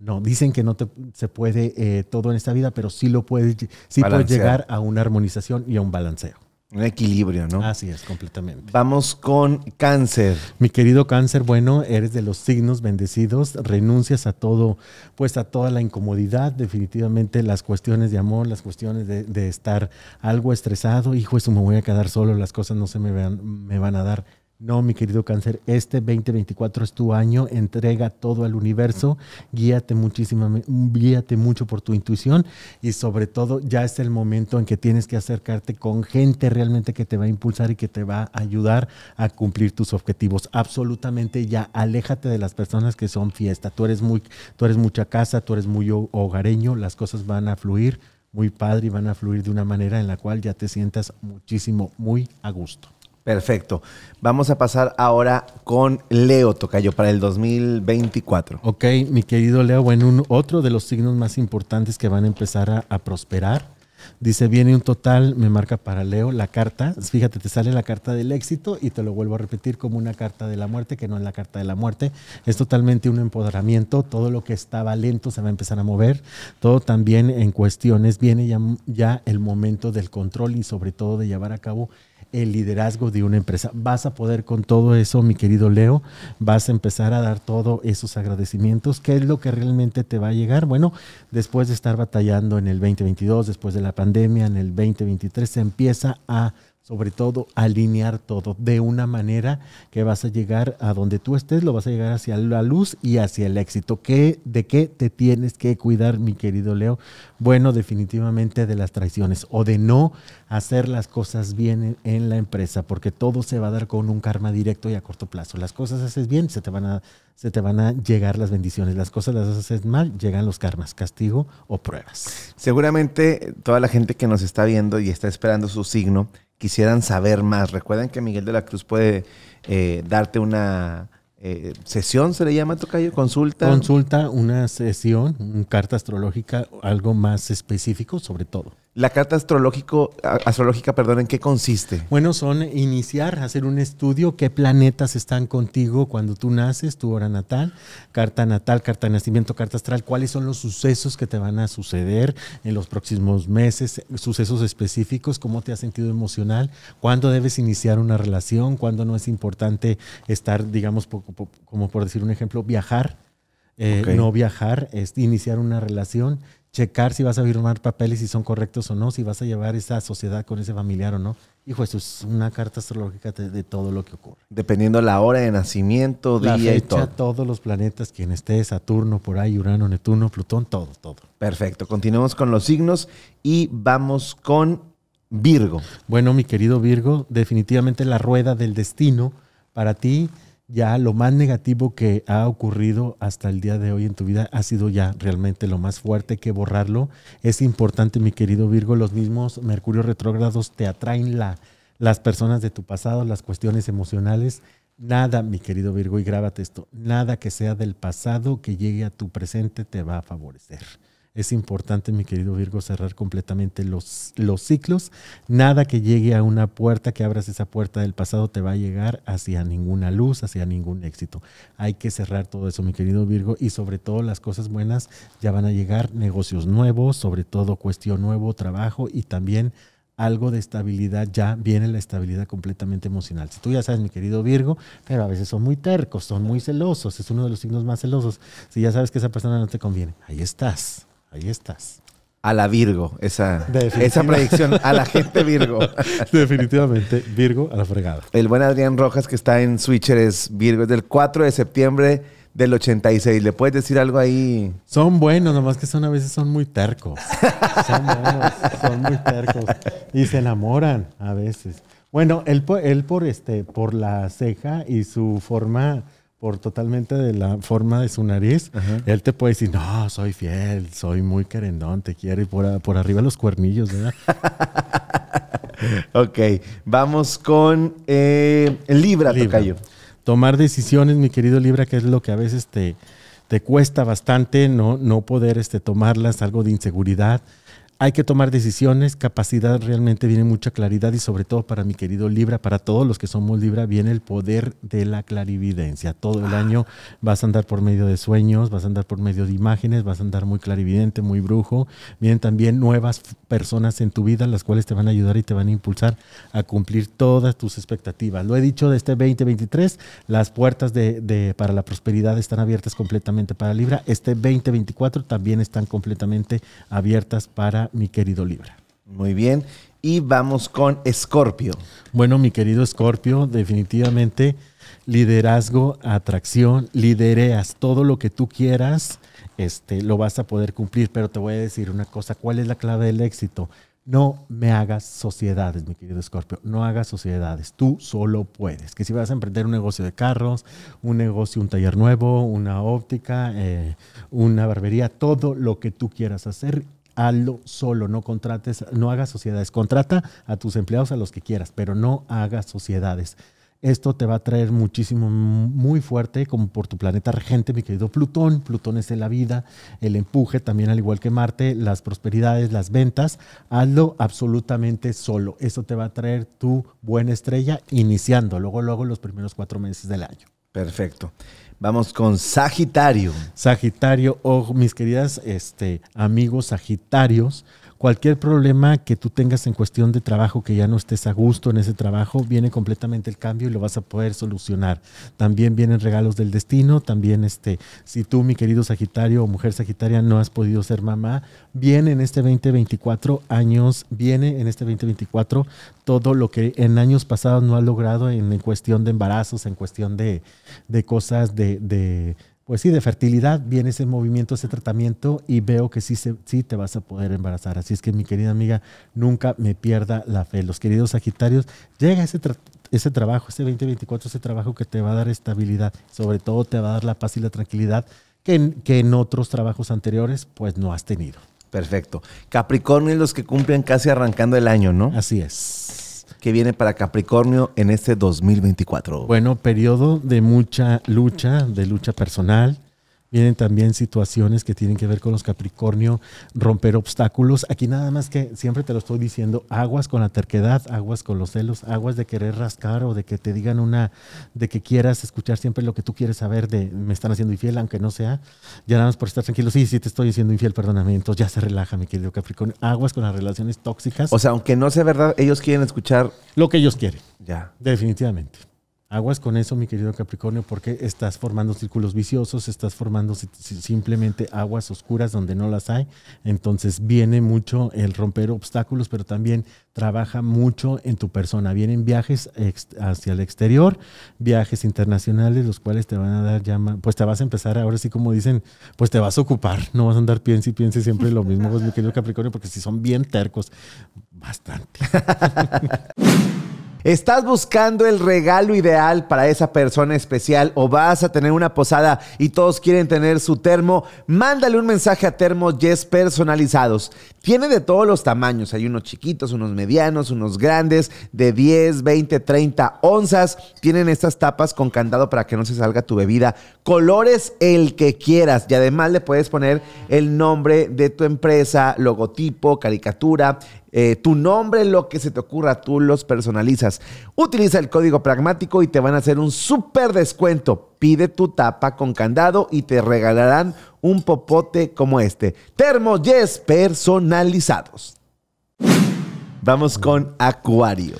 No, dicen que no se puede eh, todo en esta vida, pero sí lo puedes, sí puedes llegar a una armonización y a un balanceo. Un equilibrio, ¿no? Así es, completamente. Vamos con cáncer. Mi querido cáncer, bueno, eres de los signos bendecidos, renuncias a todo, pues a toda la incomodidad, definitivamente las cuestiones de amor, las cuestiones de, estar algo estresado, hijo, eso me voy a quedar solo, las cosas no se me van, me van a dar. No, mi querido cáncer, este 2024 es tu año, entrega todo al universo, guíate muchísimo, guíate mucho por tu intuición y sobre todo ya es el momento en que tienes que acercarte con gente realmente que te va a impulsar y que te va a ayudar a cumplir tus objetivos. Absolutamente ya, aléjate de las personas que son fiesta. Tú eres muy, tú eres mucha casa, tú eres muy hogareño, las cosas van a fluir muy padre y van a fluir de una manera en la cual ya te sientas muchísimo, muy a gusto. Perfecto. Vamos a pasar ahora con Leo Tocayo para el 2024. Ok, mi querido Leo, bueno, un, otro de los signos más importantes que van a empezar a, prosperar. Dice, viene un total, me marca para Leo la carta. Fíjate, te sale la carta del éxito y te lo vuelvo a repetir como una carta de la muerte, que no es la carta de la muerte. Es totalmente un empoderamiento. Todo lo que estaba lento se va a empezar a mover. Todo también en cuestiones. Viene ya, ya el momento del control y sobre todo de llevar a cabo el liderazgo de una empresa. Vas a poder con todo eso, mi querido Leo, vas a empezar a dar todos esos agradecimientos. ¿Qué es lo que realmente te va a llegar? Bueno, después de estar batallando en el 2022, después de la pandemia, en el 2023, se empieza a sobre todo alinear todo de una manera que vas a llegar a donde tú estés, lo vas a llegar hacia la luz y hacia el éxito. ¿Qué, ¿De qué te tienes que cuidar, mi querido Leo? Bueno, definitivamente de las traiciones o de no hacer las cosas bien en, la empresa, porque todo se va a dar con un karma directo y a corto plazo. Las cosas haces bien, se te van se te van a llegar las bendiciones. Las cosas las haces mal, llegan los karmas, castigo o pruebas. Seguramente toda la gente que nos está viendo y está esperando su signo, quisieran saber más. Recuerden que Miguel de la Cruz puede eh, darte una eh, sesión, se le llama Tocayo, consulta. Consulta, una sesión, una carta astrológica, algo más específico sobre todo. La carta astrológico, astrológica, perdón, ¿en qué consiste? Bueno, son iniciar, hacer un estudio, qué planetas están contigo cuando tú naces, tu hora natal, carta natal, carta de nacimiento, carta astral, cuáles son los sucesos que te van a suceder en los próximos meses, sucesos específicos, cómo te has sentido emocional, cuándo debes iniciar una relación, cuándo no es importante estar, digamos, como por decir un ejemplo, viajar. Eh, no viajar, es iniciar una relación, checar si vas a firmar papeles, si son correctos o no, si vas a llevar esa sociedad con ese familiar o no. Hijo, eso es una carta astrológica de, todo lo que ocurre. Dependiendo la hora de nacimiento, día fecha, todos los planetas, quien esté, Saturno, por ahí, Urano, Neptuno, Plutón, todo, todo. Perfecto. Continuemos con los signos y vamos con Virgo. Bueno, mi querido Virgo, definitivamente la rueda del destino para ti ya lo más negativo que ha ocurrido hasta el día de hoy en tu vida ha sido ya realmente lo más fuerte que borrarlo. Es importante, mi querido Virgo, los mismos Mercurio retrógrados te atraen las personas de tu pasado, las cuestiones emocionales. Nada, mi querido Virgo, y grábate esto, nada que sea del pasado que llegue a tu presente te va a favorecer. Es importante, mi querido Virgo, cerrar completamente los, los ciclos. Nada que llegue a una puerta, que abras esa puerta del pasado, te va a llegar hacia ninguna luz, hacia ningún éxito. Hay que cerrar todo eso, mi querido Virgo, y sobre todo las cosas buenas ya van a llegar, negocios nuevos, sobre todo cuestión nuevo, trabajo y también algo de estabilidad, ya viene la estabilidad completamente emocional. Si tú ya sabes, mi querido Virgo, pero a veces son muy tercos, son muy celosos, es uno de los signos más celosos. Si ya sabes que esa persona no te conviene, ahí estás. Ahí estás. A la Virgo, esa, esa predicción, a la gente Virgo. Definitivamente, Virgo a la fregada. El buen Adrián Rojas que está en Switcher es Virgo, es del 4 de septiembre del 86. ¿Le puedes decir algo ahí? Son buenos, nomás que son a veces son muy tercos. son buenos, son muy tercos. Y se enamoran a veces. Bueno, él, él por, este, por la ceja y su forma por totalmente de la forma de su nariz, él te puede decir, no, soy fiel, soy muy querendón, te quiere por, arriba los cuernillos, ¿verdad? ok, vamos con eh, Libra, Libra. Tocayo. Tomar decisiones, mi querido Libra, que es lo que a veces te, te cuesta bastante, no, no poder este, tomarlas, algo de inseguridad hay que tomar decisiones, capacidad realmente viene mucha claridad y sobre todo para mi querido Libra, para todos los que somos Libra, viene el poder de la clarividencia. Todo el ah. año vas a andar por medio de sueños, vas a andar por medio de imágenes, vas a andar muy clarividente, muy brujo. Vienen también nuevas personas en tu vida, las cuales te van a ayudar y te van a impulsar a cumplir todas tus expectativas. Lo he dicho de este 2023, las puertas de, para la prosperidad están abiertas completamente para Libra. Este 2024 también están completamente abiertas para mi querido Libra. Muy bien. Y vamos con Escorpio. Bueno, mi querido Escorpio, definitivamente liderazgo, atracción, lidereas todo lo que tú quieras, este, lo vas a poder cumplir. Pero te voy a decir una cosa, ¿cuál es la clave del éxito? No me hagas sociedades, mi querido Escorpio. No hagas sociedades. Tú solo puedes. Que si vas a emprender un negocio de carros, un negocio, un taller nuevo, una óptica, eh, una barbería, todo lo que tú quieras hacer, hazlo solo, no contrates, no hagas sociedades. Contrata a tus empleados a los que quieras, pero no hagas sociedades. Esto te va a traer muchísimo, muy fuerte, como por tu planeta regente, mi querido Plutón. Plutón es de la vida, el empuje, también al igual que Marte, las prosperidades, las ventas. Hazlo absolutamente solo. Eso te va a traer tu buena estrella iniciando, luego, luego los primeros cuatro meses del año. Perfecto. Vamos con Sagitario. Sagitario, oh, mis queridas este, amigos Sagitarios, cualquier problema que tú tengas en cuestión de trabajo, que ya no estés a gusto en ese trabajo, viene completamente el cambio y lo vas a poder solucionar. También vienen regalos del destino, también este, si tú, mi querido Sagitario o mujer Sagitaria, no has podido ser mamá, viene en este 2024 años, viene en este 2024 todo lo que en años pasados no has logrado en, cuestión de embarazos, en cuestión de, cosas de pues sí, de fertilidad viene ese movimiento, ese tratamiento y veo que sí, sí te vas a poder embarazar. Así es que mi querida amiga, nunca me pierda la fe. Los queridos Sagitarios, llega ese, ese trabajo, ese 2024, ese trabajo que te va a dar estabilidad, sobre todo te va a dar la paz y la tranquilidad que en, que en otros trabajos anteriores pues no has tenido. Perfecto. Capricornio es los que cumplen casi arrancando el año, ¿no? Así es que viene para Capricornio en este 2024? Bueno, periodo de mucha lucha, de lucha personal, Vienen también situaciones que tienen que ver con los Capricornio, romper obstáculos. Aquí nada más que siempre te lo estoy diciendo, aguas con la terquedad, aguas con los celos, aguas de querer rascar o de que te digan una, de que quieras escuchar siempre lo que tú quieres saber de me están haciendo infiel, aunque no sea. Ya nada más por estar tranquilo, sí, sí te estoy haciendo infiel, perdóname. Entonces ya se relaja, mi querido Capricornio. Aguas con las relaciones tóxicas. O sea, aunque no sea verdad, ellos quieren escuchar. Lo que ellos quieren. Ya. Definitivamente. Aguas con eso, mi querido Capricornio, porque estás formando círculos viciosos, estás formando simplemente aguas oscuras donde no las hay. Entonces viene mucho el romper obstáculos, pero también trabaja mucho en tu persona. Vienen viajes hacia el exterior, viajes internacionales, los cuales te van a dar llama, pues te vas a empezar, ahora sí como dicen, pues te vas a ocupar, no vas a andar piense y piense siempre lo mismo, mi querido Capricornio, porque si son bien tercos, bastante. ¿Estás buscando el regalo ideal para esa persona especial o vas a tener una posada y todos quieren tener su termo? Mándale un mensaje a Termo Yes personalizados. Tiene de todos los tamaños. Hay unos chiquitos, unos medianos, unos grandes, de 10, 20, 30 onzas. Tienen estas tapas con candado para que no se salga tu bebida. Colores el que quieras. Y además le puedes poner el nombre de tu empresa, logotipo, caricatura, eh, tu nombre, lo que se te ocurra, tú los personalizas. Utiliza el código pragmático y te van a hacer un súper descuento. Pide tu tapa con candado y te regalarán un popote como este. Termos Yes personalizados. Vamos con Acuario.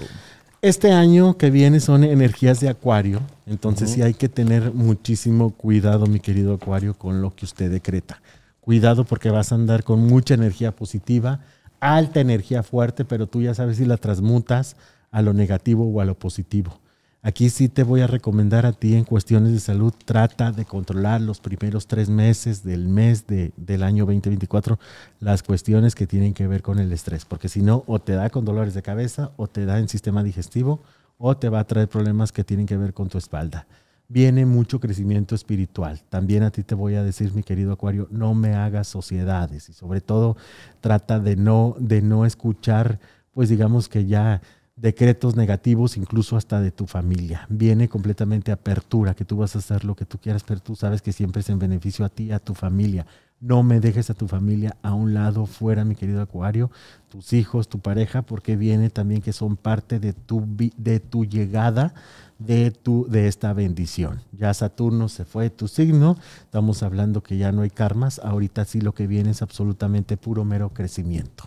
Este año que viene son energías de Acuario, entonces sí hay que tener muchísimo cuidado, mi querido Acuario, con lo que usted decreta. Cuidado porque vas a andar con mucha energía positiva, alta energía fuerte, pero tú ya sabes si la transmutas a lo negativo o a lo positivo. Aquí sí te voy a recomendar a ti en cuestiones de salud, trata de controlar los primeros tres meses del mes del año 2024 las cuestiones que tienen que ver con el estrés, porque si no, o te da con dolores de cabeza, o te da en sistema digestivo, o te va a traer problemas que tienen que ver con tu espalda viene mucho crecimiento espiritual. También a ti te voy a decir, mi querido Acuario, no me hagas sociedades y sobre todo trata de no, de no escuchar, pues digamos que ya decretos negativos, incluso hasta de tu familia. Viene completamente apertura, que tú vas a hacer lo que tú quieras, pero tú sabes que siempre es en beneficio a ti, a tu familia. No me dejes a tu familia a un lado, fuera, mi querido Acuario, tus hijos, tu pareja, porque viene también que son parte de tu, de tu llegada, de, tu, de esta bendición. Ya Saturno se fue de tu signo, estamos hablando que ya no hay karmas, ahorita sí lo que viene es absolutamente puro mero crecimiento.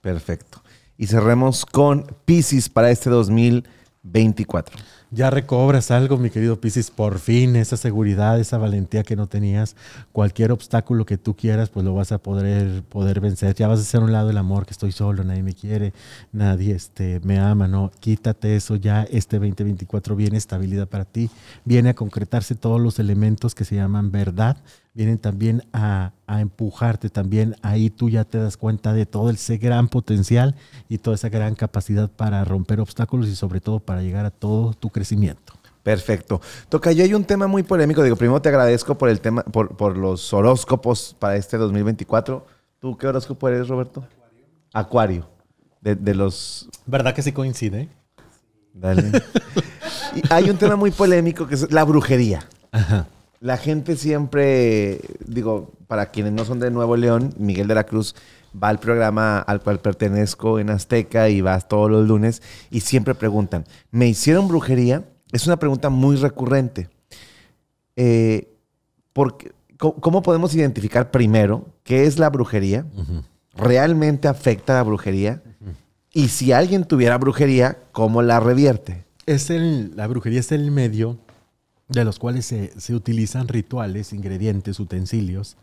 Perfecto. Y cerremos con Pisces para este 2024. Ya recobras algo, mi querido Piscis, por fin, esa seguridad, esa valentía que no tenías. Cualquier obstáculo que tú quieras, pues lo vas a poder, poder vencer. Ya vas a ser un lado el amor, que estoy solo, nadie me quiere, nadie este, me ama, no. Quítate eso ya, este 2024 viene estabilidad para ti, viene a concretarse todos los elementos que se llaman verdad, vienen también a, empujarte también. Ahí tú ya te das cuenta de todo ese gran potencial y toda esa gran capacidad para romper obstáculos y sobre todo para llegar a todo tu crecimiento. Perfecto. Toca, yo hay un tema muy polémico. Digo, primero te agradezco por el tema, por, los horóscopos para este 2024. ¿Tú qué horóscopo eres, Roberto? Acuario. De, de los... ¿Verdad que sí coincide? Dale. hay un tema muy polémico que es la brujería. Ajá. La gente siempre, digo, para quienes no son de Nuevo León, Miguel de la Cruz va al programa al cual pertenezco en Azteca y vas todos los lunes y siempre preguntan, ¿me hicieron brujería? Es una pregunta muy recurrente. Eh, porque, ¿Cómo podemos identificar primero qué es la brujería? ¿Realmente afecta la brujería? Y si alguien tuviera brujería, ¿cómo la revierte? Es el, la brujería es el medio de los cuales se, utilizan rituales, ingredientes, utensilios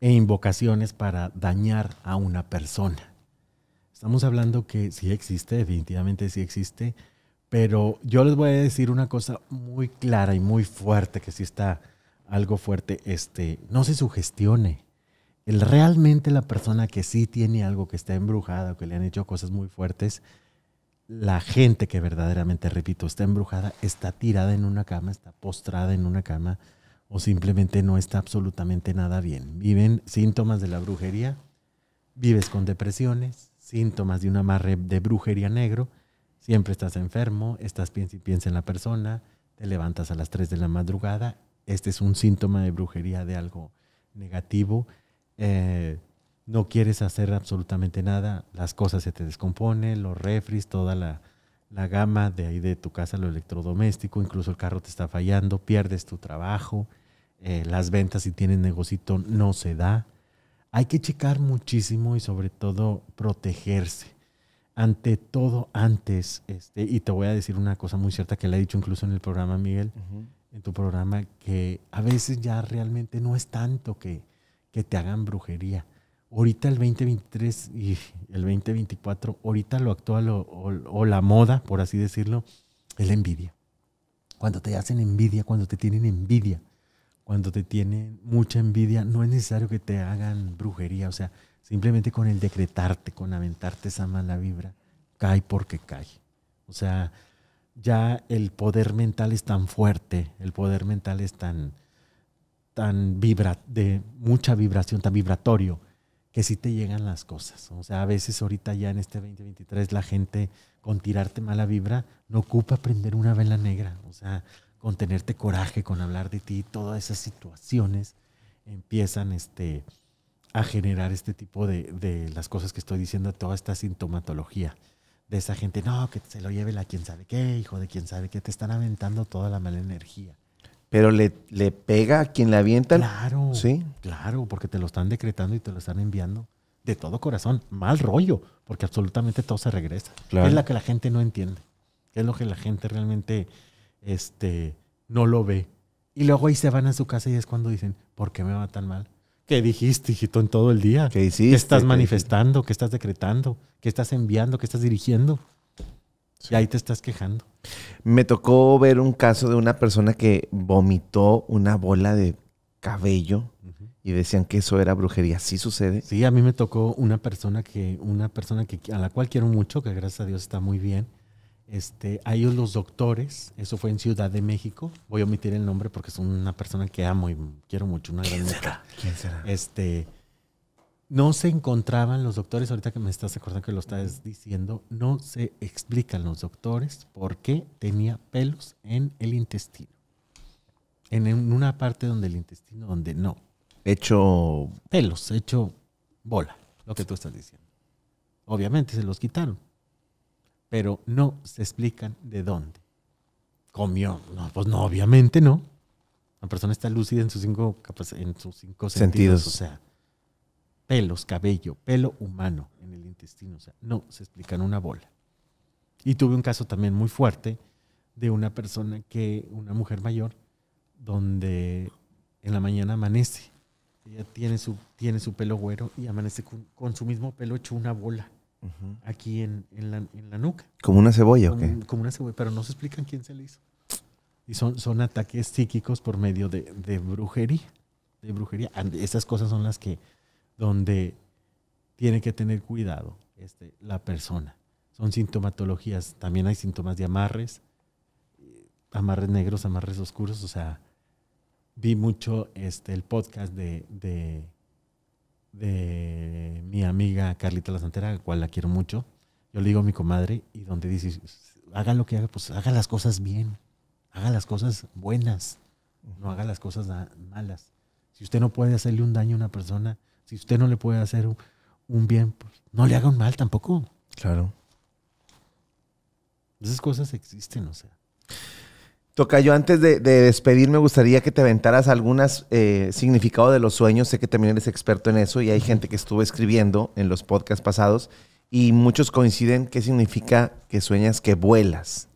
e invocaciones para dañar a una persona. Estamos hablando que sí existe, definitivamente sí existe, pero yo les voy a decir una cosa muy clara y muy fuerte, que si está algo fuerte, este, no se sugestione. El, realmente la persona que sí tiene algo que está embrujada o que le han hecho cosas muy fuertes, la gente que verdaderamente, repito, está embrujada, está tirada en una cama, está postrada en una cama o simplemente no está absolutamente nada bien. Viven síntomas de la brujería, vives con depresiones, síntomas de una amarre de brujería negro, siempre estás enfermo, estás piensa y piensa en la persona, te levantas a las 3 de la madrugada, este es un síntoma de brujería de algo negativo. Eh, no quieres hacer absolutamente nada, las cosas se te descomponen, los refris, toda la, gama de ahí de tu casa, lo electrodoméstico, incluso el carro te está fallando, pierdes tu trabajo, eh, las ventas si tienes negocito no se da. Hay que checar muchísimo y sobre todo protegerse. Ante todo, antes, este, y te voy a decir una cosa muy cierta que le he dicho incluso en el programa, Miguel, en tu programa, que a veces ya realmente no es tanto que, que te hagan brujería Ahorita el 2023 y el 2024, ahorita lo actual o, la moda, por así decirlo, es la envidia. Cuando te hacen envidia, cuando te tienen envidia, cuando te tienen mucha envidia, no es necesario que te hagan brujería, o sea, simplemente con el decretarte, con aventarte esa mala vibra, cae porque cae. O sea, ya el poder mental es tan fuerte, el poder mental es tan, tan vibra, de mucha vibración, tan vibratorio, que sí te llegan las cosas. O sea, a veces ahorita ya en este 2023 la gente con tirarte mala vibra no ocupa prender una vela negra. O sea, con tenerte coraje, con hablar de ti, todas esas situaciones empiezan este, a generar este tipo de, de las cosas que estoy diciendo, toda esta sintomatología de esa gente, no, que se lo lleve la quien sabe qué, hijo de quien sabe qué, te están aventando toda la mala energía pero le, le pega a quien le avienta. Claro. Sí. Claro, porque te lo están decretando y te lo están enviando de todo corazón. Mal rollo, porque absolutamente todo se regresa. Es la que la gente no entiende. Es lo que la gente realmente este, no lo ve. Y luego ahí se van a su casa y es cuando dicen, ¿por qué me va tan mal? ¿Qué dijiste, hijito, en todo el día? ¿Qué hiciste? estás manifestando? ¿Qué estás decretando? ¿Qué estás enviando? ¿Qué estás dirigiendo? Y ahí te estás quejando. Me tocó ver un caso de una persona que vomitó una bola de cabello y decían que eso era brujería. ¿Sí sucede? Sí, a mí me tocó una persona que, una persona que, a la cual quiero mucho, que gracias a Dios está muy bien. Este, a ellos los doctores, eso fue en Ciudad de México. Voy a omitir el nombre porque es una persona que amo y quiero mucho. Una ¿Quién, será? ¿Quién será? Este, no se encontraban los doctores, ahorita que me estás acordando que lo estás diciendo, no se explican los doctores por qué tenía pelos en el intestino. En una parte donde el intestino, donde no. Hecho. Pelos, hecho bola, lo que tú estás diciendo. Obviamente se los quitaron, pero no se explican de dónde. Comió, no, pues no, obviamente no. La persona está lúcida en sus cinco, en sus cinco sentidos. O sea, pelos, cabello, pelo humano en el intestino. O sea, no se explican una bola. Y tuve un caso también muy fuerte de una persona que, una mujer mayor, donde en la mañana amanece. Ella tiene su, tiene su pelo güero y amanece con, su mismo pelo hecho una bola aquí en, la, nuca. ¿Como una cebolla ¿ok? Como una cebolla, pero no se explican quién se le hizo. Y son, son ataques psíquicos por medio de, de brujería. De brujería. Esas cosas son las que donde tiene que tener cuidado este, la persona. Son sintomatologías, también hay síntomas de amarres, amarres negros, amarres oscuros, o sea, vi mucho este, el podcast de, de, de mi amiga Carlita La Santera, a la cual la quiero mucho, yo le digo a mi comadre, y donde dice, haga lo que haga, pues haga las cosas bien, haga las cosas buenas, no haga las cosas malas. Si usted no puede hacerle un daño a una persona, si usted no le puede hacer un, bien, pues no le haga un mal tampoco. Claro. Esas cosas existen, o sea. yo antes de, despedirme, me gustaría que te aventaras algunas eh, significado de los sueños. Sé que también eres experto en eso y hay gente que estuvo escribiendo en los podcasts pasados y muchos coinciden qué significa que sueñas que vuelas.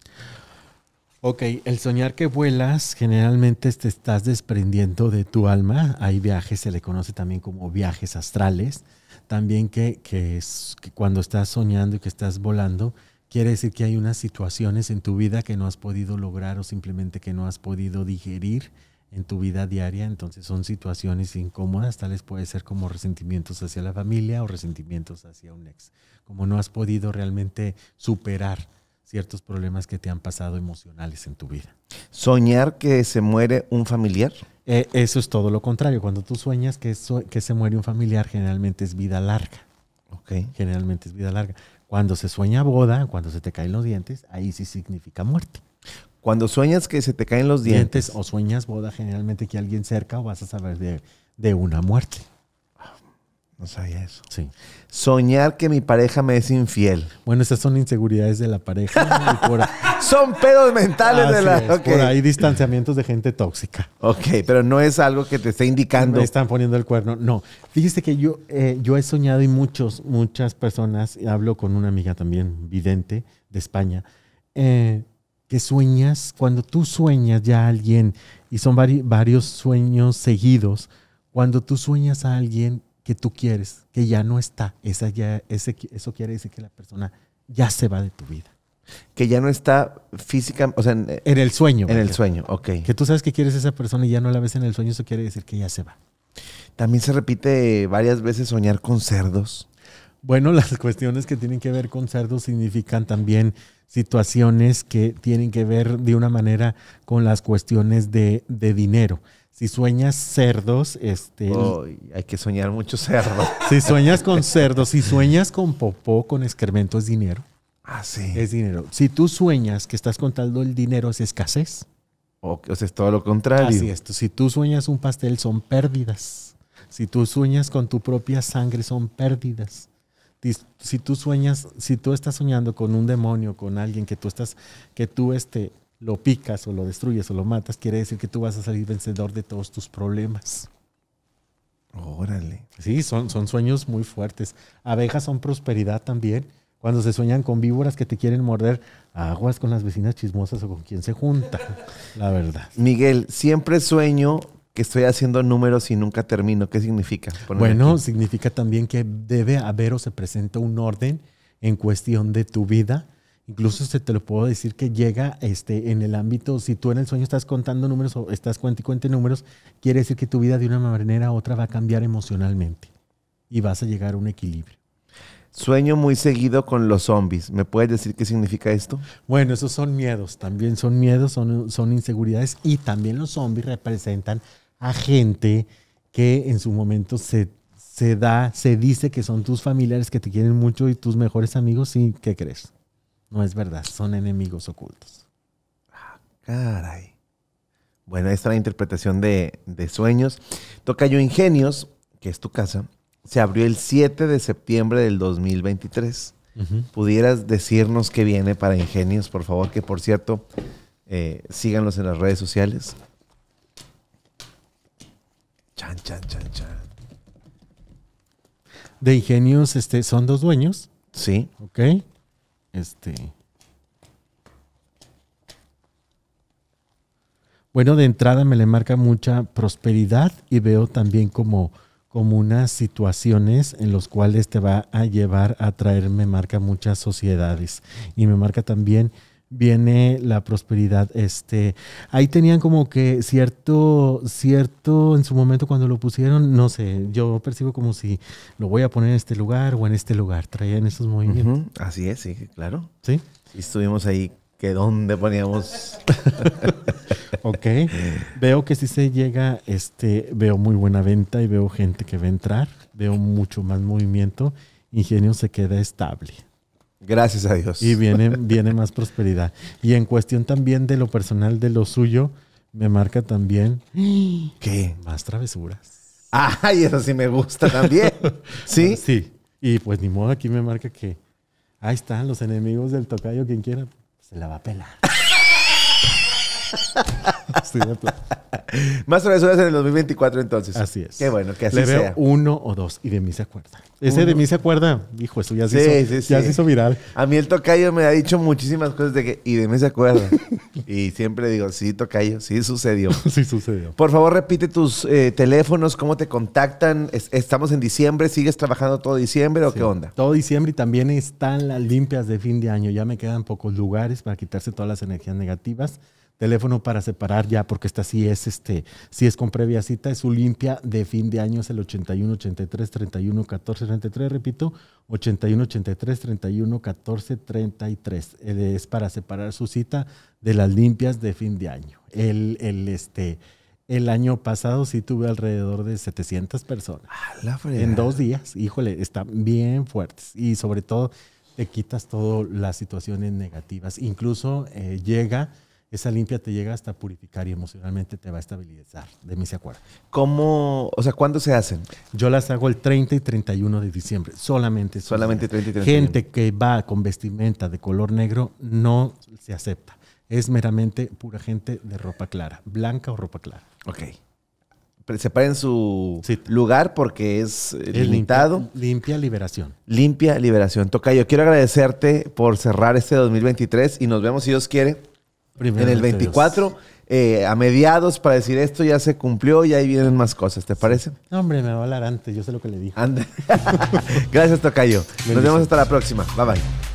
Ok, el soñar que vuelas generalmente te estás desprendiendo de tu alma. Hay viajes, se le conoce también como viajes astrales. También que, que, cuando estás soñando y que estás volando, quiere decir que hay unas situaciones en tu vida que no has podido lograr o simplemente que no has podido digerir en tu vida diaria, entonces son situaciones incómodas, tales puede ser como resentimientos hacia la familia o resentimientos hacia un ex, como no has podido realmente superar ciertos problemas que te han pasado emocionales en tu vida. ¿Soñar que se muere un familiar? Eh, eso es todo lo contrario. Cuando tú sueñas que, se muere un familiar, generalmente es vida larga. ok Generalmente es vida larga. Cuando se sueña boda, cuando se te caen los dientes, ahí sí significa muerte. Cuando sueñas que se te caen los dientes. o sueñas boda, generalmente que alguien cerca o vas a saber de una muerte. No sabía eso. Sí. Soñar que mi pareja me es infiel. Bueno, esas son inseguridades de la pareja. Son pedos mentales de la. Por ahí distanciamientos de gente tóxica. Ok, pero no es algo que te esté indicando. Me están poniendo el cuerno. No. Fíjese que yo, eh, yo he soñado y muchos, muchas personas, y hablo con una amiga también, vidente de España, eh, que sueñas, cuando tú sueñas ya a alguien, y son varios sueños seguidos, cuando tú sueñas a alguien, que tú quieres, que ya no está. Esa ya, ese, eso quiere decir que la persona ya se va de tu vida. Que ya no está física, o sea, en, eh, el sueño. En el sueño, ok. Que tú sabes que quieres esa persona y ya no la ves en el sueño, eso quiere decir que ya se va. También se repite varias veces soñar con cerdos. Bueno, las cuestiones que tienen que ver con cerdos significan también situaciones que tienen que ver de una manera con las cuestiones de, de dinero. Si sueñas cerdos, este... hay que soñar mucho cerdo. Si sueñas con cerdos, si sueñas con popó, con excremento, es dinero. Ah, sí. Es dinero. Si tú sueñas que estás contando el dinero, es escasez. O, sea, es todo lo contrario. Así es. Si tú sueñas un pastel, son pérdidas. Si tú sueñas con tu propia sangre, son pérdidas. Si tú sueñas, si tú estás soñando con un demonio, con alguien que tú estás, que tú este, lo picas o lo destruyes o lo matas, quiere decir que tú vas a salir vencedor de todos tus problemas. Órale. Sí, son, son sueños muy fuertes. Abejas son prosperidad también. Cuando se sueñan con víboras que te quieren morder, aguas con las vecinas chismosas o con quien se junta, la verdad. Miguel, siempre sueño que estoy haciendo números y nunca termino. ¿Qué significa? bueno, significa también que debe haber o se presenta un orden en cuestión de tu vida Incluso se este, te lo puedo decir que llega este, en el ámbito, si tú en el sueño estás contando números o estás cuenta y cuente números, quiere decir que tu vida de una manera u otra va a cambiar emocionalmente y vas a llegar a un equilibrio. Sueño muy seguido con los zombies. ¿Me puedes decir qué significa esto? Bueno, esos son miedos, también son miedos, son, son inseguridades y también los zombies representan a gente que en su momento se, se da, se dice que son tus familiares que te quieren mucho y tus mejores amigos y ¿qué crees? No es verdad, son enemigos ocultos. Ah, caray. Bueno, esta es la interpretación de, de sueños. Tocayo Ingenios, que es tu casa, se abrió el 7 de septiembre del 2023. ¿Pudieras decirnos qué viene para Ingenios, por favor? Que por cierto, eh, síganlos en las redes sociales. Chan, chan, chan, chan. De Ingenios este, son dos dueños. Sí. Ok. Este. Bueno, de entrada me le marca mucha prosperidad y veo también como, como unas situaciones en las cuales te va a llevar a traerme marca muchas sociedades. Y me marca también viene la prosperidad. Este, ahí tenían como que cierto, cierto, en su momento cuando lo pusieron, no sé, yo percibo como si lo voy a poner en este lugar o en este lugar, traían esos movimientos. Así es, sí, claro. Sí. Y estuvimos ahí que dónde poníamos. ok. veo que si se llega, este, veo muy buena venta y veo gente que va a entrar, veo mucho más movimiento. Ingenio se queda estable. Gracias a Dios. Y viene, viene más prosperidad. Y en cuestión también de lo personal, de lo suyo, me marca también. ¿Qué? Más travesuras. Ay, eso sí me gusta también. ¿Sí? Sí. Y pues ni modo, aquí me marca que ahí están los enemigos del tocayo, quien quiera, se la va a pelar. Estoy de Más travesuras en el 2024 entonces. Así es. Qué bueno, que así Le veo sea. uno o dos y de mí se acuerda. Ese de mí se acuerda, hijo, eso ya, se, hizo, ya se hizo viral. A mí el tocayo me ha dicho muchísimas cosas de que y de mí se acuerda. y siempre digo, sí, tocayo, sí sucedió. sí sucedió. Por favor, repite tus eh, teléfonos, cómo te contactan. estamos en diciembre, ¿sigues trabajando todo diciembre o qué onda? Todo diciembre y también están las limpias de fin de año. Ya me quedan pocos lugares para quitarse todas las energías negativas teléfono para separar ya, porque esta sí es, este, sí es con previa cita, es su limpia de fin de año, es el 81 83 repito, 81 83 33. Es para separar su cita de las limpias de fin de año. El, el este, el año pasado sí tuve alrededor de 700 personas. en dos días, híjole, están bien fuertes. Y sobre todo, te quitas todas las situaciones negativas. Incluso eh, llega esa limpia te llega hasta purificar y emocionalmente te va a estabilizar, de mí se acuerda. ¿Cómo, o sea, cuándo se hacen? Yo las hago el 30 y 31 de diciembre, solamente. Solamente 30 y 31. Gente que va con vestimenta de color negro no se acepta. Es meramente pura gente de ropa clara, blanca o ropa clara. Ok. Separen su lugar porque es, eh, Limpia, liberación. Limpia liberación. Tocayo, quiero agradecerte por cerrar este 2023 y nos vemos si Dios quiere en el 24, eh, a mediados, para decir esto ya se cumplió y ahí vienen más cosas, ¿te parece? hombre, me va a hablar antes, yo sé lo que le dije. Gracias, Tocayo. Nos vemos hasta la próxima. Bye bye.